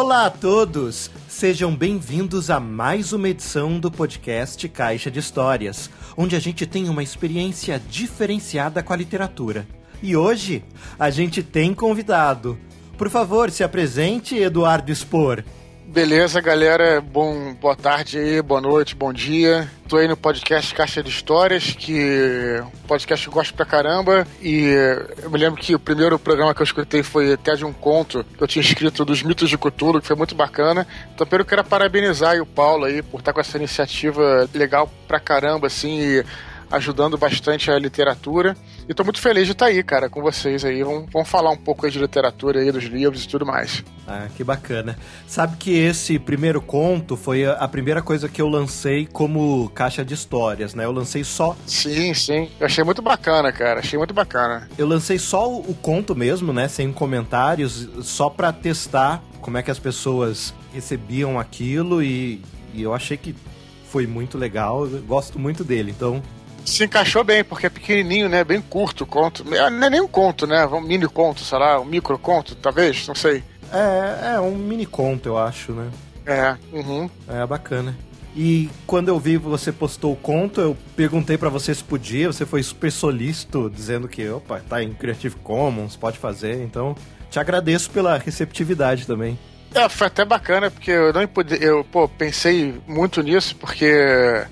Olá a todos! Sejam bem-vindos a mais uma edição do podcast Caixa de Histórias, onde a gente tem uma experiência diferenciada com a literatura. E hoje a gente tem convidado. Por favor, se apresente, Eduardo Spor. Beleza, galera. Bom, boa tarde aí, boa noite, bom dia. Tô aí no podcast Caixa de Histórias, que é um podcast eu gosto pra caramba. E eu me lembro que o primeiro programa que eu escutei foi até de um conto que eu tinha escrito dos mitos de Cthulhu, que foi muito bacana. Então, primeiro, eu quero parabenizar o Paulo aí por estar tá com essa iniciativa legal pra caramba, assim. E ajudando bastante a literatura. E tô muito feliz de estar tá aí, cara, com vocês aí. Vamos, vamos falar um pouco aí de literatura aí, dos livros e tudo mais. Ah, que bacana. Sabe que esse primeiro conto foi a primeira coisa que eu lancei como caixa de histórias, né? Eu lancei só. Sim, sim. Eu achei muito bacana, cara. Achei muito bacana. Eu lancei só o conto mesmo, né? Sem comentários, só para testar como é que as pessoas recebiam aquilo e, e eu achei que foi muito legal. Eu gosto muito dele. Então, se encaixou bem, porque é pequenininho, né? Bem curto o conto. É, não é nem um conto, né? Um mini conto, sei lá, um micro conto, talvez, não sei. É, é um mini conto, eu acho, né? É, uhum. É bacana. E quando eu vi você postou o conto, eu perguntei para você se podia, você foi super solícito, dizendo que, opa, tá em Creative Commons, pode fazer, então te agradeço pela receptividade também. É, foi até bacana, porque eu não pude, eu, pô, pensei muito nisso, porque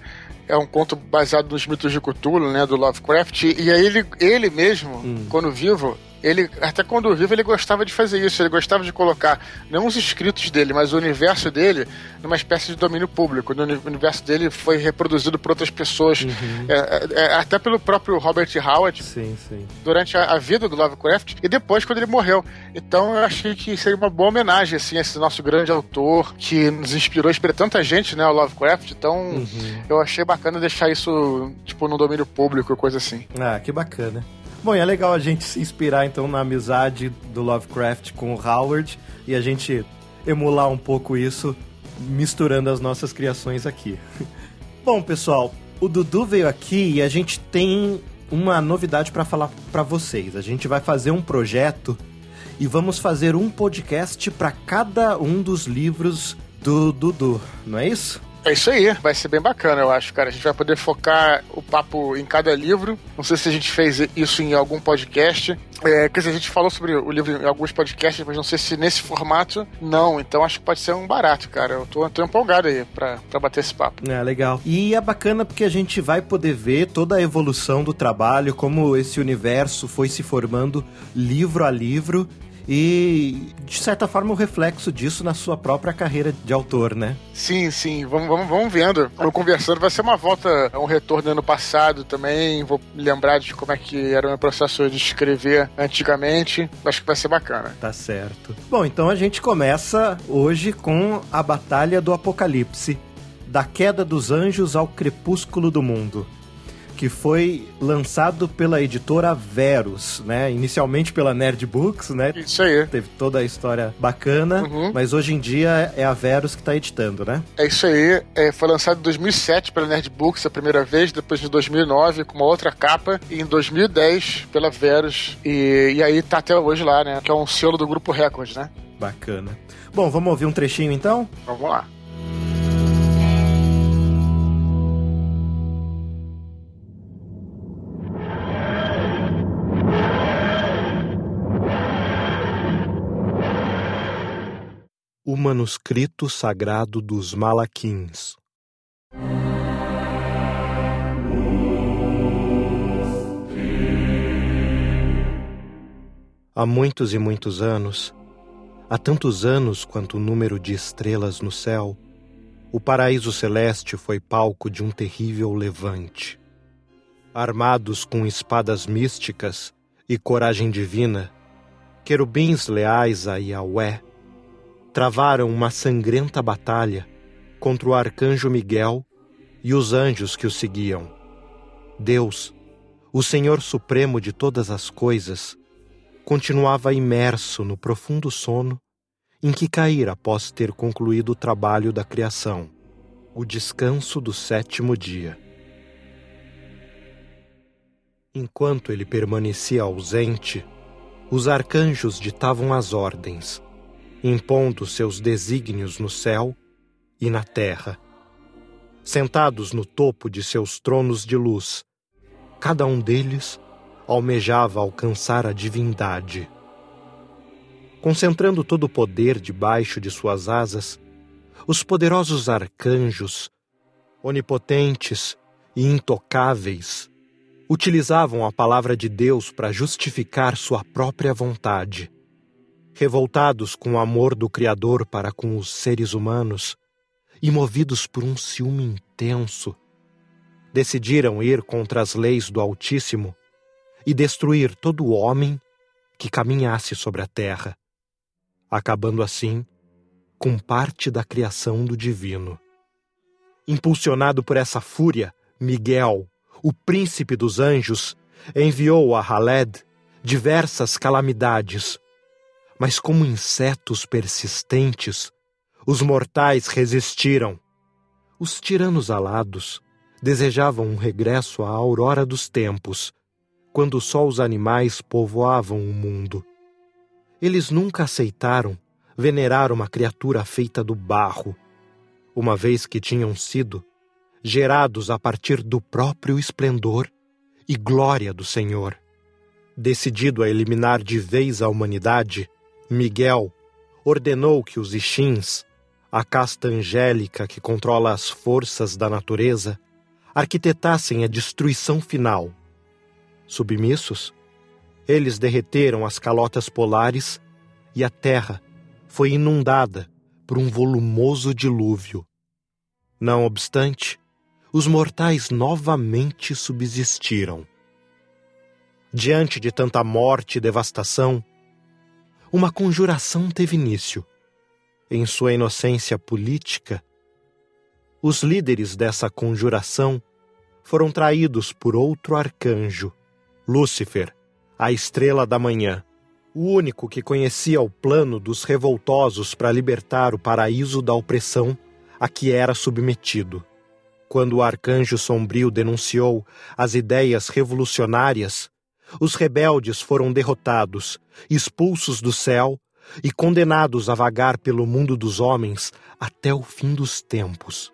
é um conto baseado nos mitos de Cthulhu, né, do Lovecraft, e aí ele, ele mesmo, hum. quando vivo, ele, até quando vivo, ele gostava de fazer isso. Ele gostava de colocar, não os escritos dele, mas o universo dele, numa espécie de domínio público. O universo dele foi reproduzido por outras pessoas, uhum. É, é, é, até pelo próprio Robert Howard, sim, sim. durante a, a, vida do Lovecraft, e depois quando ele morreu. Então eu achei que seria uma boa homenagem, assim, a esse nosso grande autor que nos inspirou, inspirou tanta gente, né, o Lovecraft. Então uhum. eu achei bacana deixar isso, tipo, no domínio público, coisa assim. Ah, que bacana. Bom, e é legal a gente se inspirar então na amizade do Lovecraft com o Howard e a gente emular um pouco isso misturando as nossas criações aqui. Bom, pessoal, o Dudu veio aqui e a gente tem uma novidade para falar para vocês. A gente vai fazer um projeto e vamos fazer um podcast para cada um dos livros do Dudu, não é isso? É isso aí, vai ser bem bacana, eu acho, cara. A gente vai poder focar o papo em cada livro. Não sei se a gente fez isso em algum podcast. É, quer dizer, a gente falou sobre o livro em alguns podcasts, mas não sei se nesse formato não. Então acho que pode ser um barato, cara. Eu tô, tô empolgado aí pra, pra bater esse papo. É, legal. E é bacana porque a gente vai poder ver toda a evolução do trabalho, como esse universo foi se formando livro a livro e, de certa forma, o reflexo disso na sua própria carreira de autor, né? Sim, sim. Vamos, vamos, vamos vendo. Vamos conversando. Vai ser uma volta, um retorno ano passado também. Vou me lembrar de como é que era o meu processo de escrever antigamente. Acho que vai ser bacana. Tá certo. Bom, então a gente começa hoje com a Batalha do Apocalipse. Da queda dos anjos ao crepúsculo do mundo que foi lançado pela editora Verus, né? Inicialmente pela Nerd Books, né? Isso aí. Teve toda a história bacana, uhum. mas hoje em dia é a Verus que está editando, né? É isso aí. É, foi lançado em 2007 pela Nerd Books a primeira vez, depois em 2009 com uma outra capa e em 2010 pela Verus. E, e aí tá até hoje lá, né? Que é um selo do Grupo Record, né? Bacana. Bom, vamos ouvir um trechinho então? Vamos lá. O manuscrito sagrado dos Malaquins. Há muitos e muitos anos, há tantos anos quanto o número de estrelas no céu, o paraíso celeste foi palco de um terrível levante. Armados com espadas místicas e coragem divina, querubins leais a Yahweh travaram uma sangrenta batalha contra o arcanjo Miguel e os anjos que o seguiam. Deus, o Senhor Supremo de todas as coisas, continuava imerso no profundo sono em que caíra após ter concluído o trabalho da criação, o descanso do sétimo dia. Enquanto ele permanecia ausente, os arcanjos ditavam as ordens impondo seus desígnios no céu e na terra. Sentados no topo de seus tronos de luz, cada um deles almejava alcançar a divindade. Concentrando todo o poder debaixo de suas asas, os poderosos arcanjos, onipotentes e intocáveis, utilizavam a palavra de Deus para justificar sua própria vontade revoltados com o amor do Criador para com os seres humanos e movidos por um ciúme intenso, decidiram ir contra as leis do Altíssimo e destruir todo homem que caminhasse sobre a terra, acabando assim com parte da criação do divino. Impulsionado por essa fúria, Miguel, o príncipe dos anjos, enviou a Haled diversas calamidades mas como insetos persistentes, os mortais resistiram. Os tiranos alados desejavam um regresso à aurora dos tempos, quando só os animais povoavam o mundo. Eles nunca aceitaram venerar uma criatura feita do barro, uma vez que tinham sido gerados a partir do próprio esplendor e glória do Senhor. Decidido a eliminar de vez a humanidade, Miguel, ordenou que os Ixins, a casta angélica que controla as forças da natureza, arquitetassem a destruição final. Submissos, eles derreteram as calotas polares e a terra foi inundada por um volumoso dilúvio. Não obstante, os mortais novamente subsistiram. Diante de tanta morte e devastação, uma conjuração teve início. Em sua inocência política, os líderes dessa conjuração foram traídos por outro arcanjo, Lúcifer, a estrela da manhã, o único que conhecia o plano dos revoltosos para libertar o paraíso da opressão a que era submetido. Quando o arcanjo sombrio denunciou as ideias revolucionárias, os rebeldes foram derrotados, expulsos do céu e condenados a vagar pelo mundo dos homens até o fim dos tempos.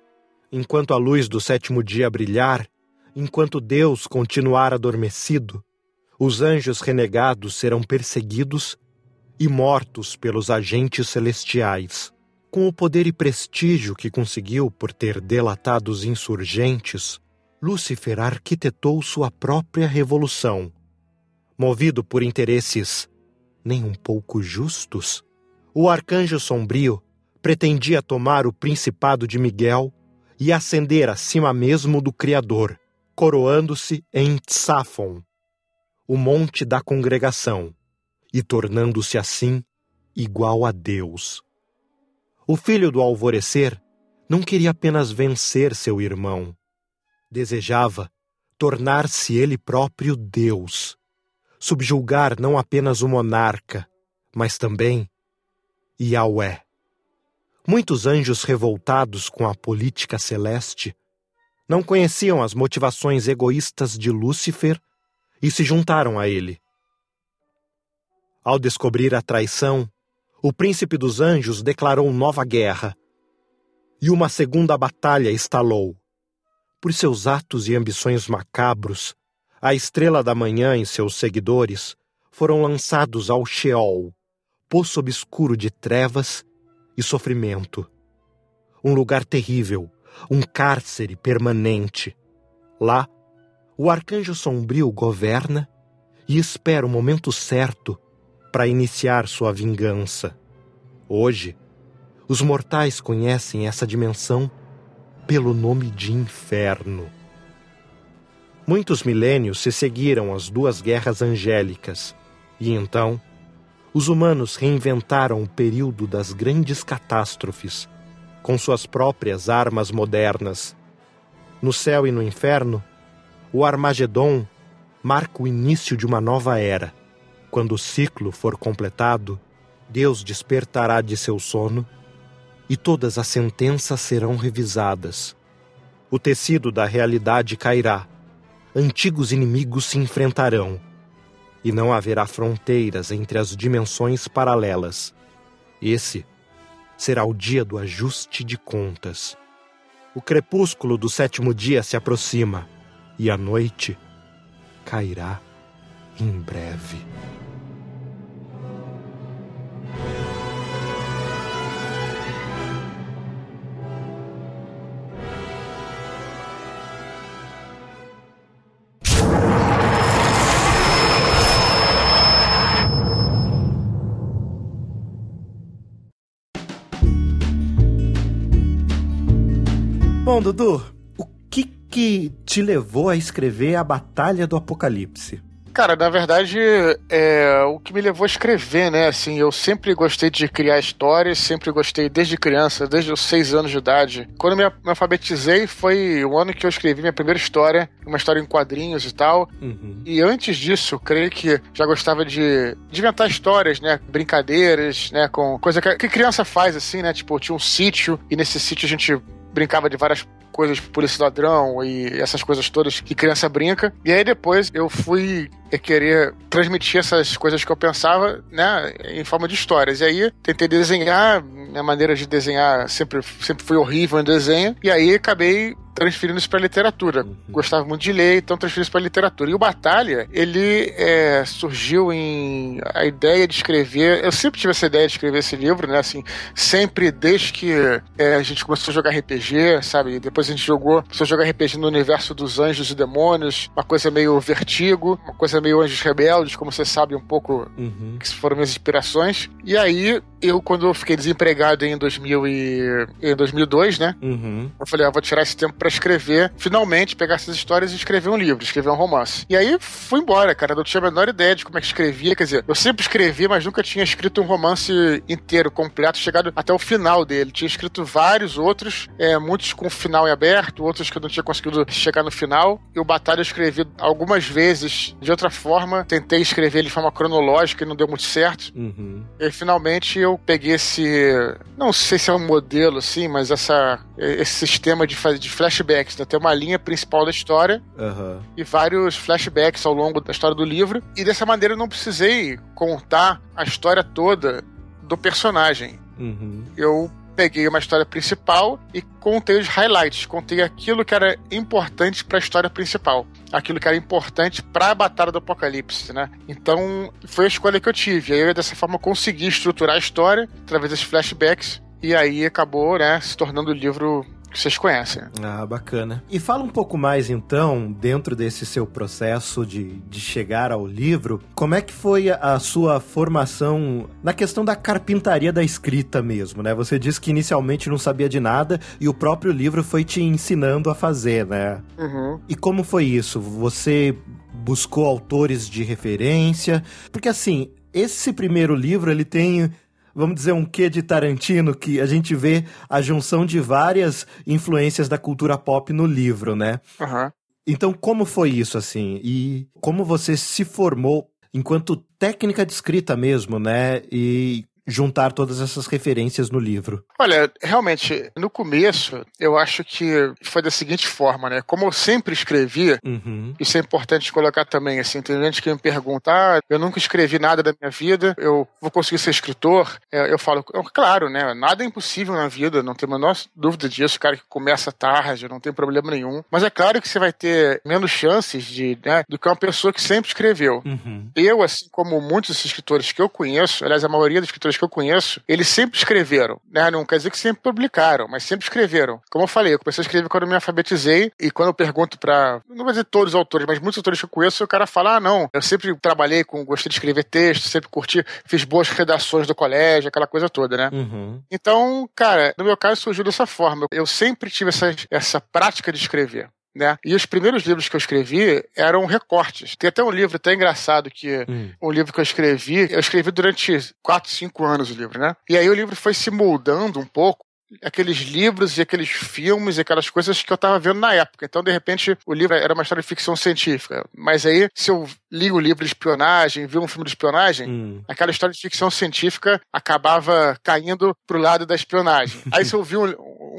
Enquanto a luz do sétimo dia brilhar, enquanto Deus continuar adormecido, os anjos renegados serão perseguidos e mortos pelos agentes celestiais. Com o poder e prestígio que conseguiu por ter delatado os insurgentes, Lúcifer arquitetou sua própria revolução movido por interesses nem um pouco justos, o arcanjo sombrio pretendia tomar o principado de Miguel e ascender acima mesmo do Criador, coroando-se em Tsafon, o monte da congregação, e tornando-se assim igual a Deus. O filho do alvorecer não queria apenas vencer seu irmão, desejava tornar-se ele próprio Deus subjulgar não apenas o monarca, mas também Yahweh. Muitos anjos revoltados com a política celeste não conheciam as motivações egoístas de Lúcifer e se juntaram a ele. Ao descobrir a traição, o príncipe dos anjos declarou nova guerra. E uma segunda batalha estalou. Por seus atos e ambições macabros, a estrela da manhã e seus seguidores foram lançados ao Sheol, poço obscuro de trevas e sofrimento. Um lugar terrível, um cárcere permanente. Lá, o arcanjo sombrio governa e espera o momento certo para iniciar sua vingança. Hoje, os mortais conhecem essa dimensão pelo nome de inferno. Muitos milênios se seguiram às duas guerras angélicas, e então os humanos reinventaram o período das grandes catástrofes, com suas próprias armas modernas. No céu e no inferno, o Armagedon marca o início de uma nova era. Quando o ciclo for completado, Deus despertará de seu sono e todas as sentenças serão revisadas. O tecido da realidade cairá antigos inimigos se enfrentarão, e não haverá fronteiras entre as dimensões paralelas. Esse será o dia do ajuste de contas. O crepúsculo do sétimo dia se aproxima, e a noite cairá em breve. bom, Dudu? O que que te levou a escrever a Batalha do Apocalipse? Cara, na verdade, é, o que me levou a escrever, né? Assim, eu sempre gostei de criar histórias, sempre gostei desde criança, desde os seis anos de idade. Quando me, me alfabetizei, foi o ano que eu escrevi minha primeira história, uma história em quadrinhos e tal. Uhum. E antes disso, creio que já gostava de, de inventar histórias, né? Brincadeiras, né? Com coisa que, que criança faz, assim, né? Tipo, tinha um sítio e nesse sítio a gente brincava de várias coisas, polícia ladrão e essas coisas todas que criança brinca. E aí depois eu fui querer transmitir essas coisas que eu pensava, né, em forma de histórias. E aí tentei desenhar, minha maneira de desenhar sempre, sempre foi horrível em desenho. E aí acabei transferindo isso para literatura. Uhum. Gostava muito de ler, então transferiu isso para literatura. E o Batalha, ele é, surgiu em a ideia de escrever. Eu sempre tive essa ideia de escrever esse livro, né? Assim, sempre desde que é, a gente começou a jogar RPG, sabe? Depois a gente jogou, começou a jogar RPG no universo dos anjos e demônios, uma coisa meio vertigo, uma coisa meio anjos rebeldes, como você sabe um pouco uhum. que foram minhas inspirações. E aí, eu quando eu fiquei desempregado em, 2000 e, em 2002, né? Uhum. Eu falei, ah, vou tirar esse tempo para escrever, finalmente pegar essas histórias e escrever um livro, escrever um romance. E aí fui embora, cara. Eu não tinha a menor ideia de como é que escrevia. Quer dizer, eu sempre escrevi, mas nunca tinha escrito um romance inteiro, completo, chegado até o final dele. Tinha escrito vários outros, é, muitos com final em aberto, outros que eu não tinha conseguido chegar no final. E o Batalha eu escrevi algumas vezes de outra forma. Tentei escrever ele de forma cronológica e não deu muito certo. Uhum. E finalmente eu peguei esse. Não sei se é um modelo, assim, mas essa, é, esse sistema de, fazer, de flash flashbacks, né? Tem uma linha principal da história uhum. e vários flashbacks ao longo da história do livro. E dessa maneira eu não precisei contar a história toda do personagem. Uhum. Eu peguei uma história principal e contei os highlights, contei aquilo que era importante para a história principal, aquilo que era importante para a batalha do apocalipse, né? Então, foi a escolha que eu tive. Aí eu dessa forma consegui estruturar a história através desses flashbacks e aí acabou, né, se tornando o livro que vocês conhecem. Ah, bacana. E fala um pouco mais então, dentro desse seu processo de, de chegar ao livro, como é que foi a sua formação na questão da carpintaria da escrita mesmo, né? Você disse que inicialmente não sabia de nada e o próprio livro foi te ensinando a fazer, né? Uhum. E como foi isso? Você buscou autores de referência? Porque assim, esse primeiro livro ele tem vamos dizer, um quê de Tarantino, que a gente vê a junção de várias influências da cultura pop no livro, né? Uhum. Então, como foi isso, assim? E como você se formou enquanto técnica de escrita mesmo, né? E juntar todas essas referências no livro? Olha, realmente, no começo, eu acho que foi da seguinte forma, né? Como eu sempre escrevi, uhum. isso é importante colocar também, assim, tem gente que me pergunta, ah, eu nunca escrevi nada da minha vida, eu vou conseguir ser escritor? É, eu falo, é claro, né? Nada é impossível na vida, não tem a menor dúvida disso, cara que começa tarde, não tem problema nenhum. Mas é claro que você vai ter menos chances de, né, do que uma pessoa que sempre escreveu. Uhum. Eu, assim como muitos escritores que eu conheço, aliás, a maioria dos escritores que eu conheço, eles sempre escreveram, né? Não quer dizer que sempre publicaram, mas sempre escreveram. Como eu falei, eu comecei a escrever quando eu me alfabetizei e quando eu pergunto para, não vou dizer todos os autores, mas muitos autores que eu conheço, o cara fala: "Ah, não, eu sempre trabalhei com, gostei de escrever texto, sempre curti, fiz boas redações do colégio, aquela coisa toda, né?" Uhum. Então, cara, no meu caso surgiu dessa forma. Eu sempre tive essa, essa prática de escrever né? E os primeiros livros que eu escrevi eram recortes. Tem até um livro até engraçado que hum. um livro que eu escrevi, eu escrevi durante 4, 5 anos o livro, né? E aí o livro foi se moldando um pouco aqueles livros e aqueles filmes e aquelas coisas que eu estava vendo na época. Então, de repente, o livro era uma história de ficção científica. Mas aí, se eu li o livro de espionagem, vi um filme de espionagem, hum. aquela história de ficção científica acabava caindo pro lado da espionagem. aí, se eu vi um,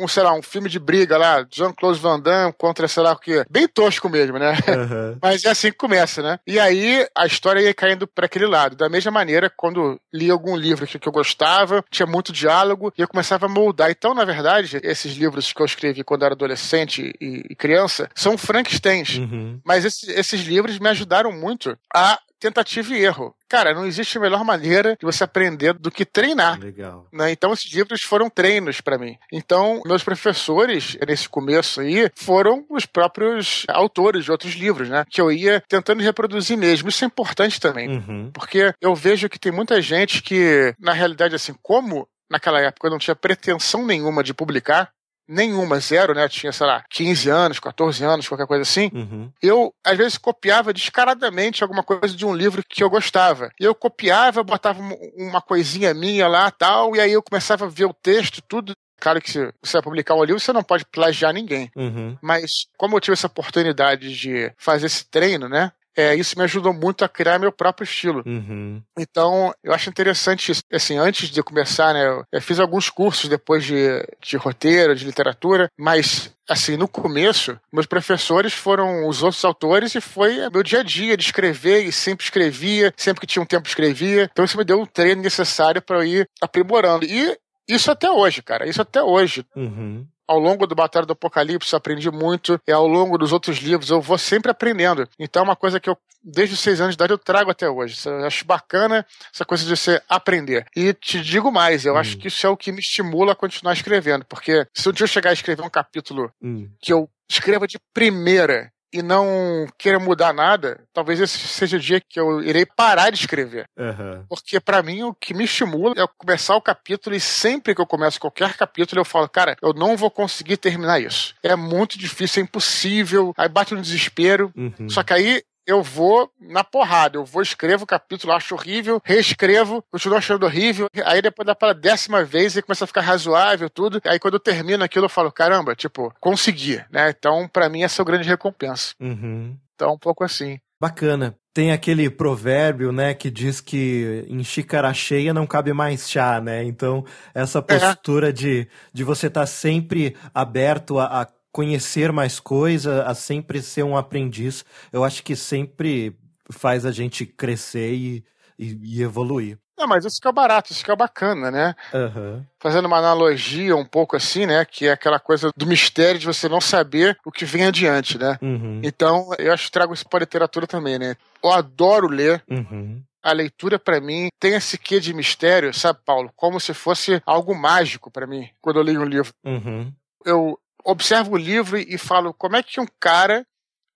um, sei lá, um filme de briga lá, Jean-Claude Van Damme contra, sei lá o quê. Bem tosco mesmo, né? Uhum. Mas é assim que começa, né? E aí a história ia caindo para aquele lado. Da mesma maneira, quando li algum livro que, que eu gostava, tinha muito diálogo e eu começava a moldar. Então, na verdade, esses livros que eu escrevi quando era adolescente e, e criança são Frankensteins. Uhum. Mas esse, esses livros me ajudaram muito a tentativa e erro. Cara, não existe melhor maneira de você aprender do que treinar. Legal. Né? Então, esses livros foram treinos para mim. Então, meus professores, nesse começo aí, foram os próprios autores de outros livros, né? Que eu ia tentando reproduzir mesmo. Isso é importante também. Uhum. Porque eu vejo que tem muita gente que, na realidade, assim, como naquela época eu não tinha pretensão nenhuma de publicar, nenhuma, zero, né? Eu tinha, sei lá, 15 anos, 14 anos, qualquer coisa assim. Uhum. Eu, às vezes, copiava descaradamente alguma coisa de um livro que eu gostava. E eu copiava, botava uma coisinha minha lá tal, e aí eu começava a ver o texto, tudo. Claro que se você vai publicar um livro, você não pode plagiar ninguém. Uhum. Mas, como eu tive essa oportunidade de fazer esse treino, né? é, isso me ajudou muito a criar meu próprio estilo. Uhum. Então, eu acho interessante isso. Assim, antes de começar, né, eu fiz alguns cursos depois de, de roteiro, de literatura, mas assim, no começo, meus professores foram os outros autores e foi meu dia a dia de escrever e sempre escrevia, sempre que tinha um tempo escrevia. Então isso me deu o um treino necessário para eu ir aprimorando. E isso até hoje, cara, isso até hoje. Uhum ao longo do Batalha do Apocalipse aprendi muito e ao longo dos outros livros eu vou sempre aprendendo. Então é uma coisa que eu, desde os seis anos de idade, eu trago até hoje. Eu acho bacana essa coisa de você aprender. E te digo mais, eu hum. acho que isso é o que me estimula a continuar escrevendo, porque se um dia eu chegar a escrever um capítulo hum. que eu escreva de primeira e não queira mudar nada, talvez esse seja o dia que eu irei parar de escrever. Uhum. Porque para mim o que me estimula é começar o capítulo e sempre que eu começo qualquer capítulo eu falo, cara, eu não vou conseguir terminar isso. É muito difícil, é impossível. Aí bate no desespero. Uhum. Só que aí eu vou na porrada. Eu vou, escrevo o capítulo, acho horrível, reescrevo, continuo achando horrível. Aí depois dá pela décima vez e começa a ficar razoável, tudo. Aí quando eu termino aquilo, eu falo, caramba, tipo, consegui, né? Então, para mim, essa é a grande recompensa. Uhum. Então, um pouco assim. Bacana. Tem aquele provérbio, né, que diz que em xícara cheia não cabe mais chá, né? Então, essa é. postura é. de, de você estar tá sempre aberto a, a conhecer mais coisa, a sempre ser um aprendiz, eu acho que sempre faz a gente crescer e, e, e evoluir. Não, mas isso que é barato, isso que é bacana, né? Uhum. Fazendo uma analogia um pouco assim, né? Que é aquela coisa do mistério de você não saber o que vem adiante, né? Uhum. Então, eu acho que trago isso para a literatura também, né? Eu adoro ler. Uhum a leitura para mim tem esse quê de mistério, sabe, Paulo? Como se fosse algo mágico para mim quando eu leio um livro. Uhum. Eu observo o livro e falo como é que um cara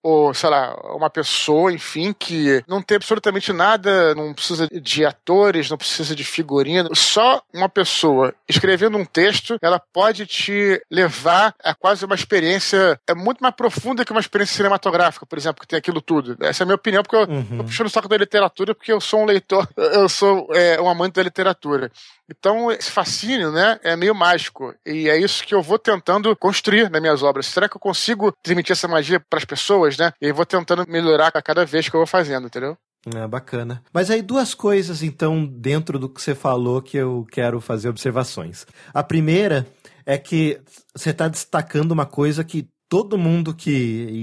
ou, sei lá, uma pessoa, enfim, que não tem absolutamente nada, não precisa de atores, não precisa de figurino. Só uma pessoa escrevendo um texto, ela pode te levar a quase uma experiência é muito mais profunda que uma experiência cinematográfica, por exemplo, que tem aquilo tudo. Essa é a minha opinião, porque eu estou uhum. tô puxando o saco da literatura, porque eu sou um leitor, eu sou é, um amante da literatura. Então, esse fascínio, né, é meio mágico. E é isso que eu vou tentando construir nas minhas obras. Será que eu consigo transmitir essa magia para as pessoas? pessoas, né? E vou tentando melhorar a cada vez que eu vou fazendo, entendeu? É, bacana. Mas aí duas coisas, então, dentro do que você falou que eu quero fazer observações. A primeira é que você está destacando uma coisa que todo mundo que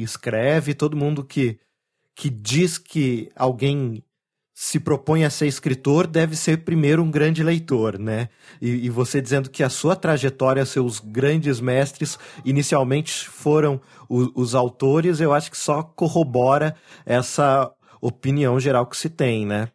escreve, todo mundo que, que diz que alguém se propõe a ser escritor deve ser primeiro um grande leitor, né? E, e, você dizendo que a sua trajetória, seus grandes mestres, inicialmente foram o, os autores, eu acho que só corrobora essa opinião geral que se tem, né?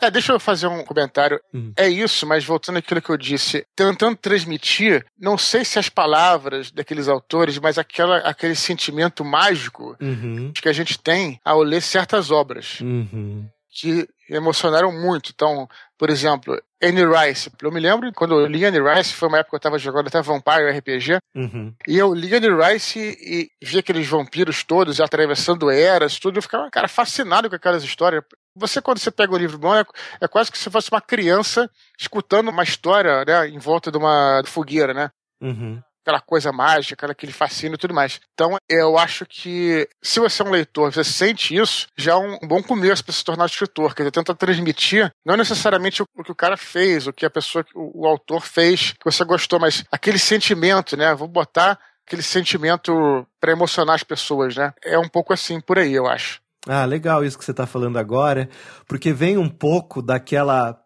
É, deixa eu fazer um comentário. Uhum. É isso, mas voltando àquilo que eu disse, tentando transmitir, não sei se as palavras daqueles autores, mas aquela, aquele sentimento mágico uhum. que a gente tem ao ler certas obras. Uhum. Que emocionaram muito. Então, por exemplo, Annie Rice. Eu me lembro quando eu li Annie Rice, foi uma época que eu estava jogando até Vampire RPG. Uhum. E eu li Annie Rice e, vi aqueles vampiros todos atravessando eras, tudo. Eu ficava, cara, fascinado com aquelas histórias. Você, quando você pega um livro bom, é, é quase que se fosse uma criança escutando uma história, né, em volta de uma fogueira, né? Uhum aquela coisa mágica, aquele fascínio e tudo mais. Então, eu acho que se você é um leitor, você sente isso, já é um bom começo para se tornar escritor, quer dizer, tentar transmitir não necessariamente o que o cara fez, o que a pessoa, o, o autor fez, que você gostou, mas aquele sentimento, né? Vou botar aquele sentimento para emocionar as pessoas, né? É um pouco assim por aí, eu acho. Ah, legal isso que você está falando agora, porque vem um pouco daquela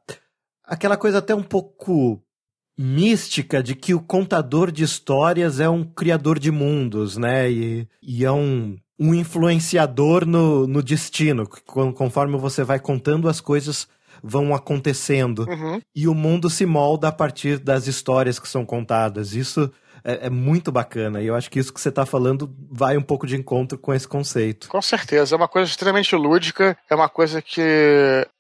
aquela coisa até um pouco mística de que o contador de histórias é um criador de mundos, né? E, e é um, um influenciador no, no destino. Conforme você vai contando, as coisas vão acontecendo. Uhum. E o mundo se molda a partir das histórias que são contadas. Isso é, é, muito bacana. E eu acho que isso que você está falando vai um pouco de encontro com esse conceito. Com certeza. É uma coisa extremamente lúdica, é uma coisa que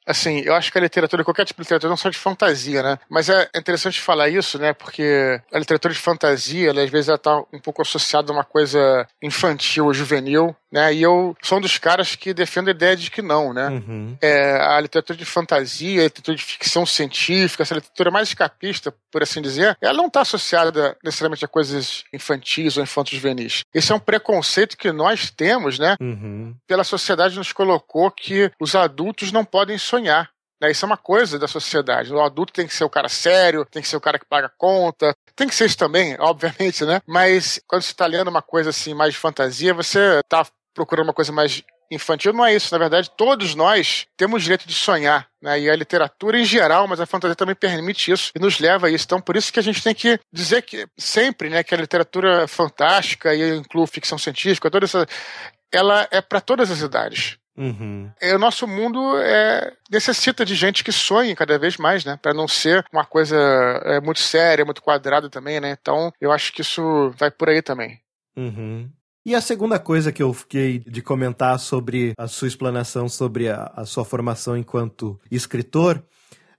assim, eu acho que a literatura, qualquer tipo de literatura, não só de fantasia, né? Mas é interessante falar isso, né? Porque a literatura de fantasia, ela, às vezes, ela tá um pouco associada a uma coisa infantil ou juvenil, né? E eu sou um dos caras que defendo a ideia de que não, né? Uhum. É, a literatura de fantasia, a literatura de ficção científica, essa literatura mais escapista, por assim dizer, ela não está associada necessariamente a coisas infantis ou infantos juvenis. Esse é um preconceito que nós temos, né? Uhum. Pela sociedade nos colocou que os adultos não podem sonhar. Né? Isso é uma coisa da sociedade. O adulto tem que ser o cara sério, tem que ser o cara que paga conta, tem que ser isso também, obviamente, né? Mas quando você está lendo uma coisa assim mais de fantasia, você está procurando uma coisa mais infantil. Não é isso, na verdade, todos nós temos o direito de sonhar, né? E a literatura em geral, mas a fantasia também permite isso e nos leva a isso. Então, por isso que a gente tem que dizer que sempre, né, que a literatura fantástica e inclui ficção científica, toda essa ela é para todas as idades. Uhum. É, o nosso mundo é, necessita de gente que sonhe cada vez mais, né? Para não ser uma coisa é, muito séria, muito quadrada também, né? Então, eu acho que isso vai por aí também. Uhum. E a segunda coisa que eu fiquei de comentar sobre a sua explanação sobre a, a sua formação enquanto escritor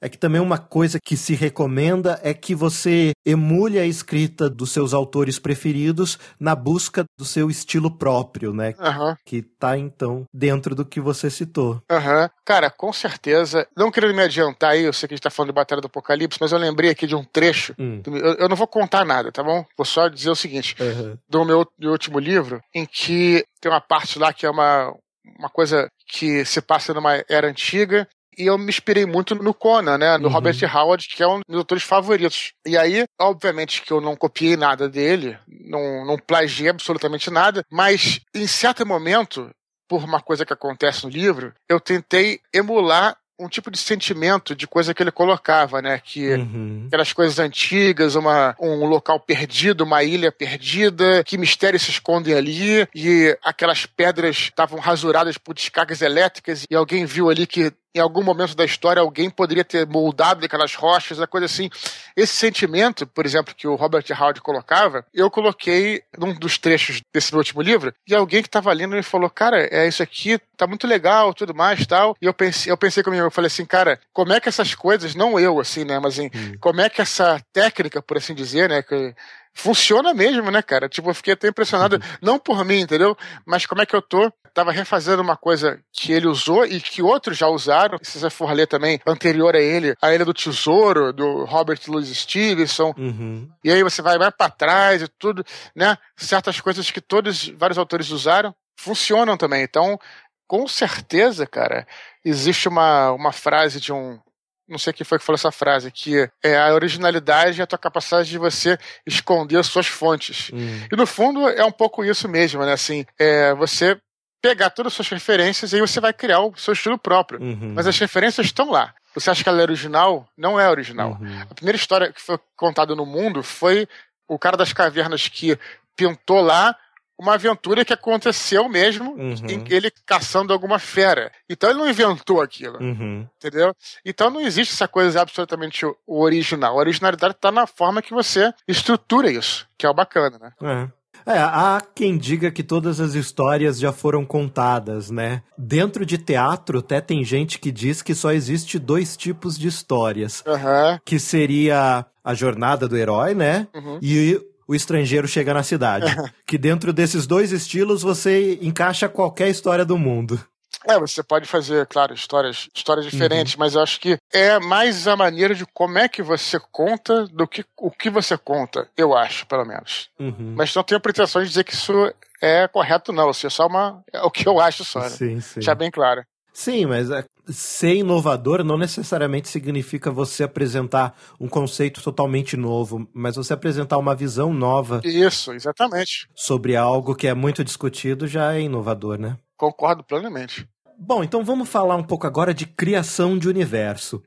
é que também uma coisa que se recomenda é que você emule a escrita dos seus autores preferidos na busca do seu estilo próprio, né? Uhum. Que tá, então, dentro do que você citou. Uhum. Cara, com certeza. Não querendo me adiantar aí, eu sei que a gente tá falando de Batalha do Apocalipse, mas eu lembrei aqui de um trecho. Hum. Eu, eu, não vou contar nada, tá bom? Vou só dizer o seguinte: uhum. do meu, meu último livro, em que tem uma parte lá que é uma, uma coisa que se passa numa era antiga e eu me inspirei muito no Conan, né? No uhum. Robert Howard, que é um dos autores favoritos. E aí, obviamente que eu não copiei nada dele, não, não plagiei absolutamente nada, mas em certo momento, por uma coisa que acontece no livro, eu tentei emular um tipo de sentimento de coisa que ele colocava, né? Que uhum. aquelas coisas antigas, uma, um local perdido, uma ilha perdida, que mistérios se escondem ali, e aquelas pedras estavam rasuradas por descargas elétricas, e alguém viu ali que em algum momento da história alguém poderia ter moldado aquelas rochas, a coisa assim. Esse sentimento, por exemplo, que o Robert Howard colocava, eu coloquei num dos trechos desse meu último livro, e alguém que estava lendo me falou: "Cara, é isso aqui, tá muito legal, tudo mais, tal". E eu pensei, eu pensei comigo, eu falei assim, cara, como é que essas coisas, não eu assim, né, mas assim, hum. como é que essa técnica, por assim dizer, né, que funciona mesmo, né, cara? Tipo, eu fiquei até impressionado, uhum. não por mim, entendeu? Mas como é que eu tô? Tava refazendo uma coisa que ele usou e que outros já usaram. Se você for ler também, anterior a ele, a Ilha do Tesouro, do Robert Louis Stevenson. Uhum. E aí você vai, vai para trás e tudo, né? Certas coisas que todos, vários autores usaram, funcionam também. Então, com certeza, cara, existe uma, uma frase de um não sei quem foi que falou essa frase, que é a originalidade é a tua capacidade de você esconder as suas fontes. Hum. E no fundo é um pouco isso mesmo, né? Assim, é, você pegar todas as suas referências e aí você vai criar o seu estilo próprio. Uhum. Mas as referências estão lá. Você acha que ela é original? Não é original. Uhum. A primeira história que foi contada no mundo foi o cara das cavernas que pintou lá, uma aventura que aconteceu mesmo, uhum. ele caçando alguma fera. Então ele não inventou aquilo. Uhum. Entendeu? Então não existe essa coisa absolutamente original. A originalidade está na forma que você estrutura isso, que é o bacana, né? É. É, há quem diga que todas as histórias já foram contadas, né? Dentro de teatro, até tem gente que diz que só existe dois tipos de histórias. Uhum. Que seria a jornada do herói, né? Uhum. E o estrangeiro chega na cidade. que dentro desses dois estilos você encaixa qualquer história do mundo. É, você pode fazer, claro, histórias, histórias diferentes, uhum. mas eu acho que é mais a maneira de como é que você conta do que o que você conta, eu acho, pelo menos. Uhum. Mas não tenho pretensão de dizer que isso é correto, não. isso é só uma. É o que eu acho só. Né? Sim, sim. Já bem claro. Sim, mas é, ser inovador não necessariamente significa você apresentar um conceito totalmente novo, mas você apresentar uma visão nova. Isso, exatamente. Sobre algo que é muito discutido já é inovador, né? Concordo plenamente. Bom, então vamos falar um pouco agora de criação de universo.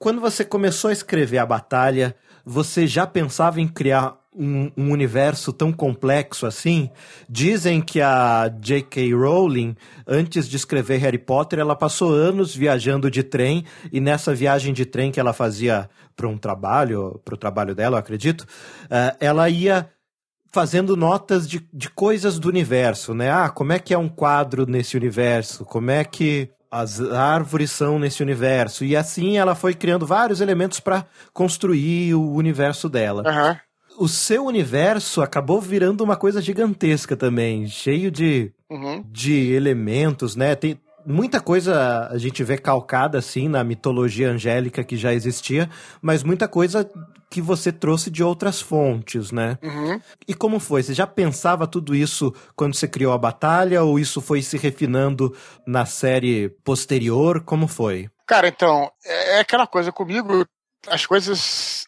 Quando você começou a escrever a batalha, você já pensava em criar um, um, universo tão complexo assim. Dizem que a J.K. Rowling, antes de escrever Harry Potter, ela passou anos viajando de trem e nessa viagem de trem que ela fazia para um trabalho, para o trabalho dela, acredito, uh, ela ia fazendo notas de, de coisas do universo, né? Ah, como é que é um quadro nesse universo? Como é que as árvores são nesse universo? E assim ela foi criando vários elementos para construir o universo dela. Uhum o seu universo acabou virando uma coisa gigantesca também, cheio de, uhum. de elementos, né? Tem, muita coisa a gente vê calcada assim na mitologia angélica que já existia, mas muita coisa que você trouxe de outras fontes, né? Uhum. E como foi? Você já pensava tudo isso quando você criou a batalha ou isso foi se refinando na série posterior? Como foi? Cara, então, é, é aquela coisa comigo, as coisas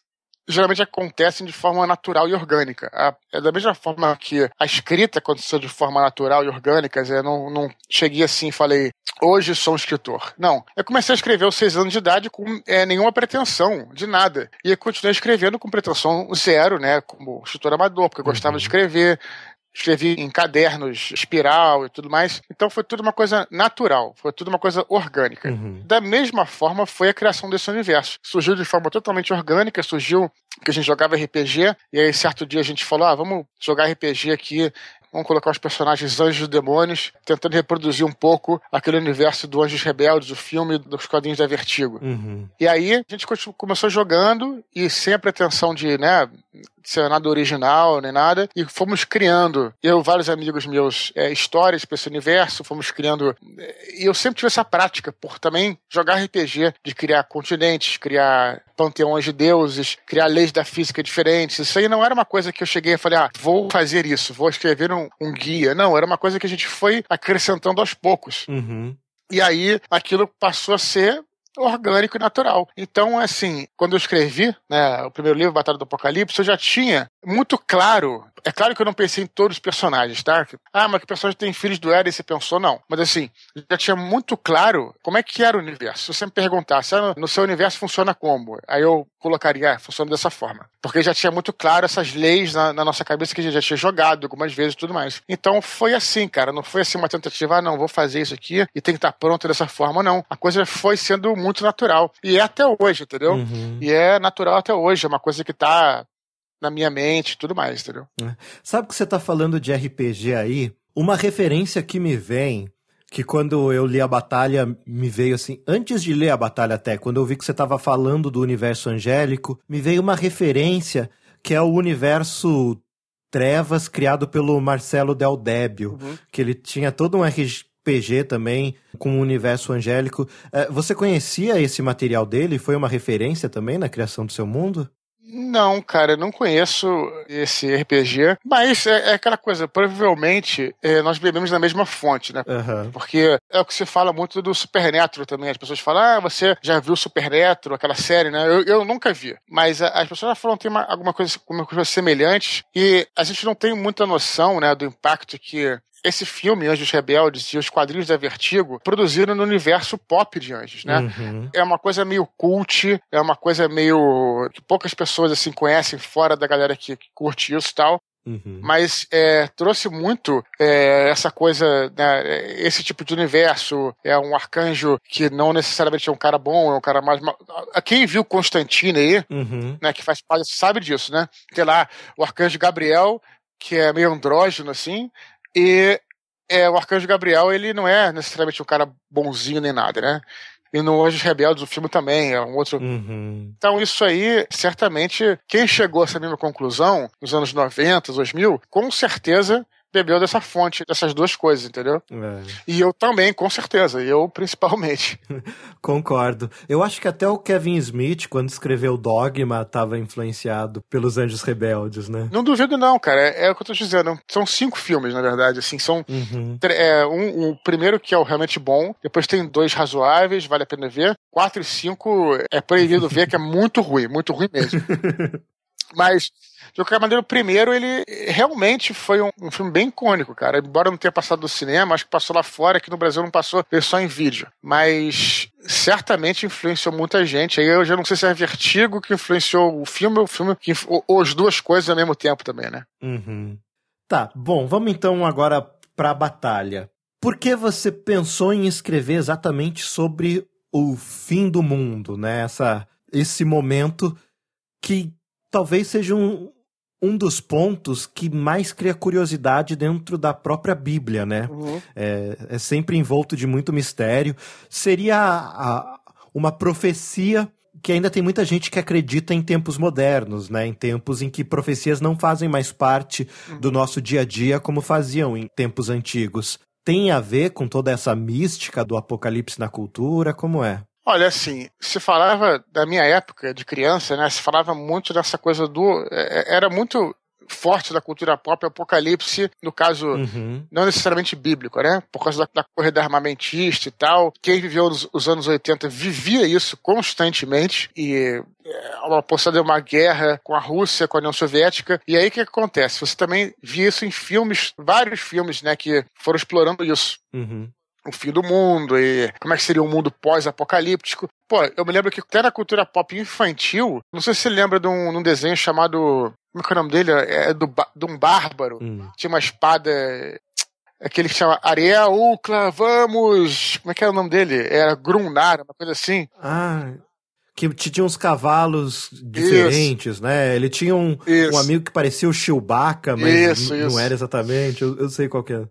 geralmente acontecem de forma natural e orgânica. é da mesma forma que a escrita aconteceu de forma natural e orgânica, eu não, não cheguei assim e falei, hoje sou um escritor. Não. Eu comecei a escrever aos seis anos de idade com é, nenhuma pretensão, de nada. E continuei escrevendo com pretensão zero, né, como escritor amador, porque eu gostava uhum. de escrever, escrevi em cadernos, espiral e tudo mais. Então foi tudo uma coisa natural, foi tudo uma coisa orgânica. Uhum. Da mesma forma foi a criação desse universo. Surgiu de forma totalmente orgânica, surgiu que a gente jogava RPG, e aí certo dia a gente falou: ah, vamos jogar RPG aqui Vamos colocar os personagens anjos e demônios, tentando reproduzir um pouco aquele universo do Anjos Rebeldes, o filme dos quadrinhos da Vertigo. Uhum. E aí a gente começou jogando e sem a pretensão de né, nada original nem nada, e fomos criando, eu vários amigos meus, é, histórias para esse universo, fomos criando, é, e eu sempre tive essa prática por também jogar RPG, de criar continentes, criar panteões de deuses, criar leis da física diferentes, isso aí não era uma coisa que eu cheguei e falei, ah, vou fazer isso, vou escrever um, um guia, não, era uma coisa que a gente foi acrescentando aos poucos. Uhum. E aí aquilo passou a ser orgânico e natural. Então, assim, quando eu escrevi né, o primeiro livro, Batalha do Apocalipse, eu já tinha muito claro é claro que eu não pensei em todos os personagens, tá? Ah, mas que personagem tem filhos do Eren? Você pensou, não. Mas assim, já tinha muito claro como é que era o universo. Se você me perguntasse, ah, no seu universo funciona como? Aí eu colocaria, ah, funciona dessa forma. Porque já tinha muito claro essas leis na, na nossa cabeça que a gente já tinha jogado algumas vezes e tudo mais. Então foi assim, cara. Não foi assim uma tentativa, ah, não, vou fazer isso aqui e tem que estar tá pronto dessa forma, não. A coisa foi sendo muito natural. E é até hoje, entendeu? Uhum. E é natural até hoje. É uma coisa que tá na minha mente e tudo mais, entendeu? É. Sabe que você tá falando de RPG aí? Uma referência que me vem, que quando eu li a batalha, me veio assim, antes de ler a batalha até, quando eu vi que você tava falando do universo angélico, me veio uma referência que é o universo Trevas criado pelo Marcelo Del Débio, uhum. que ele tinha todo um RPG também com o universo angélico. É, você conhecia esse material dele? Foi uma referência também na criação do seu mundo? Não, cara, eu não conheço esse RPG, mas é, é aquela coisa, provavelmente é, nós bebemos na mesma fonte, né? Uhum. Porque é o que se fala muito do Supernatural também. As pessoas falam, ah, você já viu Supernatural, aquela série, né? Eu, eu nunca vi. Mas a, as pessoas já falam, tem uma, alguma coisa, coisa semelhante, e a gente não tem muita noção, né, do impacto que esse filme, Anjos Rebeldes, e os quadrinhos da Vertigo produziram no universo pop de Anjos, né? Uhum. É uma coisa meio cult, é uma coisa meio. que poucas pessoas assim conhecem fora da galera que, que curte isso e tal. Uhum. Mas é, trouxe muito é, essa coisa, né, esse tipo de universo. É um arcanjo que não necessariamente é um cara bom, é um cara mais. Ah, quem viu Constantine aí, uhum. né, que faz parte, sabe disso, né? Tem lá o arcanjo Gabriel, que é meio andrógeno assim, e é, o Arcanjo Gabriel, ele não é necessariamente um cara bonzinho nem nada, né? E no Anjos Rebeldes, o filme também é um outro. Uhum. Então, isso aí, certamente, quem chegou a essa mesma conclusão nos anos 90, 2000, com certeza bebeu dessa fonte, dessas duas coisas, entendeu? É. E eu também, com certeza, eu principalmente. Concordo. Eu acho que até o Kevin Smith, quando escreveu Dogma, estava influenciado pelos Anjos Rebeldes, né? Não duvido não, cara. É, é, o que eu tô dizendo. São cinco filmes, na verdade, assim, são uhum. é, um, o primeiro que é o realmente bom, depois tem dois razoáveis, vale a pena ver, quatro e cinco é proibido ver, que é muito ruim, muito ruim mesmo. Mas, de qualquer maneira, o primeiro, ele realmente foi um, um, filme bem icônico, cara. Embora não tenha passado no cinema, acho que passou lá fora, aqui no Brasil não passou, veio só em vídeo. Mas certamente influenciou muita gente. Aí eu já não sei se é Vertigo que influenciou o filme ou o filme que. Ou, ou as duas coisas ao mesmo tempo também, né? Uhum. Tá, bom, vamos então agora pra batalha. Por que você pensou em escrever exatamente sobre o fim do mundo, né? Essa, esse momento que talvez seja um, um dos pontos que mais cria curiosidade dentro da própria Bíblia, né? Uhum. É, é, sempre envolto de muito mistério. Seria a, a, uma profecia que ainda tem muita gente que acredita em tempos modernos, né? Em tempos em que profecias não fazem mais parte uhum. do nosso dia a dia como faziam em tempos antigos. Tem a ver com toda essa mística do apocalipse na cultura? Como é? Olha, assim, se falava da minha época de criança, né? Se falava muito dessa coisa do. É, é, era muito forte da cultura pop, apocalipse, no caso, uhum. não necessariamente bíblico, né? Por causa da, da corrida armamentista e tal. Quem viveu os, os anos 80 vivia isso constantemente e é, uma de uma guerra com a Rússia, com a União Soviética. E aí o que acontece? Você também via isso em filmes, vários filmes, né, que foram explorando isso. Uhum o fim do mundo e como é que seria um mundo pós-apocalíptico. Pô, eu me lembro que até na cultura pop infantil, não sei se você lembra de um, de um desenho chamado. Como é que é o nome dele? É do, de um bárbaro. Hum. Tinha uma espada. Aquele que chama Ariel Ucla, vamos! Como é que era é o nome dele? Era é Grunnar, uma coisa assim. Ah, que tinha uns cavalos diferentes, isso. né? Ele tinha um, um, amigo que parecia o Chewbacca, mas isso, isso. não era exatamente. Eu, eu sei qual é.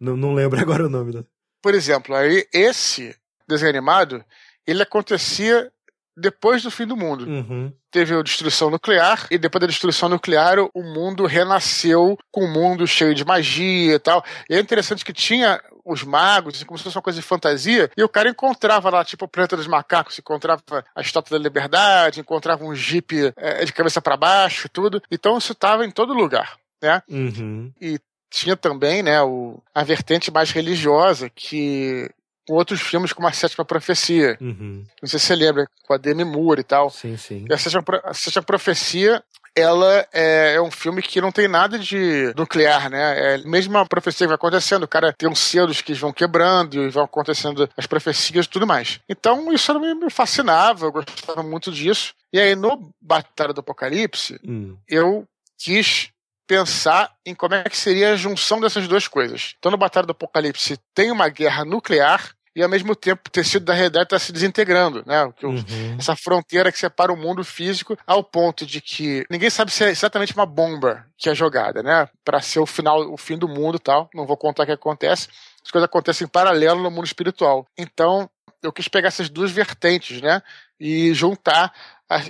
Não, não lembro agora o nome. Da... Por exemplo, aí esse desenho animado, ele acontecia depois do fim do mundo. Uhum. Teve a destruição nuclear, e depois da destruição nuclear, o mundo renasceu com um mundo cheio de magia e tal. E é interessante que tinha os magos, assim, como se fosse uma coisa de fantasia, e o cara encontrava lá, tipo, o planeta dos macacos, encontrava a estátua da liberdade, encontrava um jipe é, de cabeça para baixo, tudo. Então isso tava em todo lugar. Né? Uhum. E tinha também né, o, a vertente mais religiosa, que com outros filmes como A Sétima Profecia. Uhum. Não sei se você lembra, com a Demi Moore e tal. Sim, sim. E a Sétima, a Sétima Profecia ela é, é, um filme que não tem nada de nuclear, né? É mesmo a profecia que vai acontecendo, o cara tem uns selos que vão quebrando e vão acontecendo as profecias e tudo mais. Então isso me, fascinava, eu gostava muito disso. E aí no Batalha do Apocalipse, hum. eu quis pensar em como é que seria a junção dessas duas coisas. Então, no Batalha do Apocalipse tem uma guerra nuclear e ao mesmo tempo o tecido da realidade está se desintegrando, né? Uhum. Essa fronteira que separa o mundo físico ao ponto de que ninguém sabe se é exatamente uma bomba que é jogada, né? Para ser o final, o fim do mundo, tal. Não vou contar o que acontece. As coisas acontecem em paralelo no mundo espiritual. Então eu quis pegar essas duas vertentes, né? E juntar.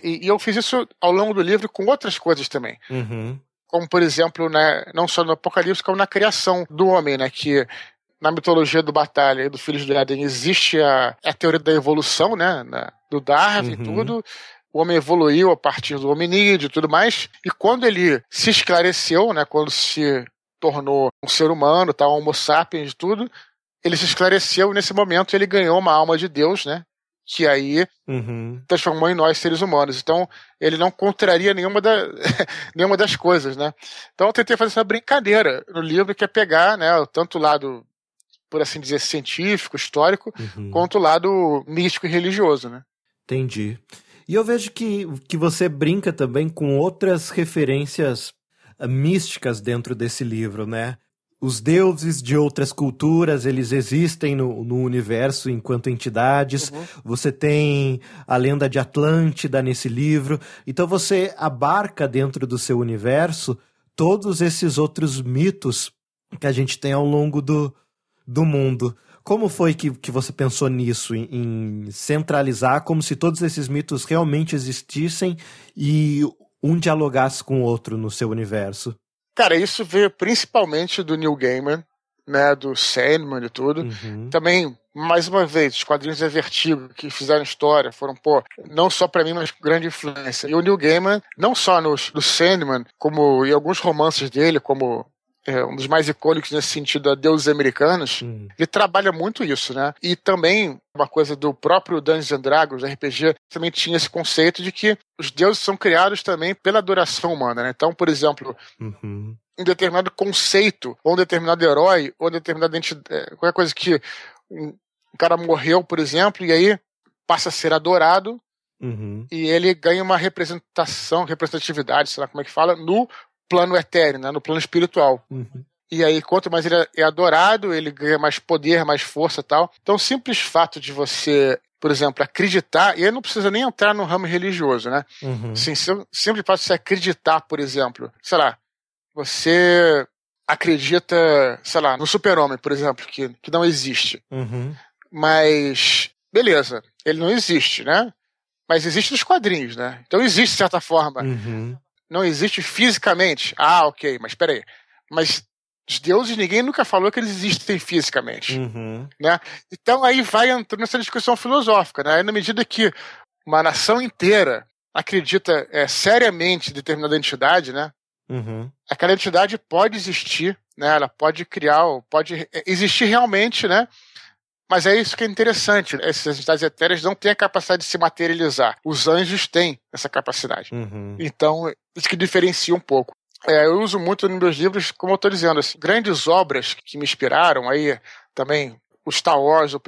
E eu fiz isso ao longo do livro com outras coisas também. Uhum como por exemplo, né, não só no Apocalipse, como na criação do homem, né, que na mitologia do Batalha e do Filhos do Éden existe a, a teoria da evolução, né, na, do Darwin e uhum. tudo. O homem evoluiu a partir do hominídeo e tudo mais. E quando ele se esclareceu, né, quando se tornou um ser humano, tal, tá, um homo sapiens e tudo, ele se esclareceu e nesse momento ele ganhou uma alma de Deus, né? que aí uhum. transformou em nós seres humanos. Então, ele não contraria nenhuma, da, nenhuma das coisas, né? Então, eu tentei fazer essa brincadeira no livro, que é pegar, né, tanto o lado, por assim dizer, científico, histórico, uhum. quanto o lado místico e religioso, né? Entendi. E eu vejo que, que você brinca também com outras referências eh, místicas dentro desse livro, né? os deuses de outras culturas, eles existem no, no universo enquanto entidades. Uhum. Você tem a lenda de Atlântida nesse livro. Então você abarca dentro do seu universo todos esses outros mitos que a gente tem ao longo do, do mundo. Como foi que, que você pensou nisso, em, em centralizar como se todos esses mitos realmente existissem e um dialogasse com o outro no seu universo? Cara, isso veio principalmente do Neil Gaiman, né, do Sandman e tudo. Uhum. Também, mais uma vez, os quadrinhos da é Vertigo que fizeram história foram, pô, não só para mim, mas grande influência. E o Neil Gaiman, não só nos, do Sandman, como em alguns romances dele, como é um dos mais icônicos nesse sentido, a Deuses Americanos, hum. ele trabalha muito isso, né? E também uma coisa do próprio Dungeons and Dragons, RPG, também tinha esse conceito de que os deuses são criados também pela adoração humana, né? Então, por exemplo, uhum. um determinado conceito, ou um determinado herói, ou determinada entidade, é, qualquer coisa que um cara morreu, por exemplo, e aí passa a ser adorado, Uhum. E ele ganha uma representação, representatividade, sei lá como é que fala, no plano etéreo, né? no plano espiritual. Uhum. E aí, quanto mais ele é adorado, ele ganha mais poder, mais força tal. Então, o simples fato de você, por exemplo, acreditar, e aí não precisa nem entrar no ramo religioso, né? Uhum. Sim, simples fato de você acreditar, por exemplo, sei lá, você acredita, sei lá, no super-homem, por exemplo, que, que não existe. Uhum. Mas, beleza, ele não existe, né? Mas existe nos quadrinhos, né? Então existe, de certa forma. Uhum não existe fisicamente. Ah, ok, mas peraí. Mas os deuses, ninguém nunca falou que eles existem fisicamente. Uhum. Né? Então aí vai entrando nessa discussão filosófica. Né? Aí, na medida que uma nação inteira acredita é, seriamente em determinada entidade, né? Uhum. Aquela entidade pode existir, né? Ela pode criar, pode é, existir realmente, né? Mas é isso que é interessante. Né? Essas entidades etéreas não têm a capacidade de se materializar. Os anjos têm essa capacidade. Uhum. Então, isso que diferencia um pouco. É, eu uso muito nos meus livros, como eu estou dizendo, assim, grandes obras que me inspiraram aí também. O Star Wars, o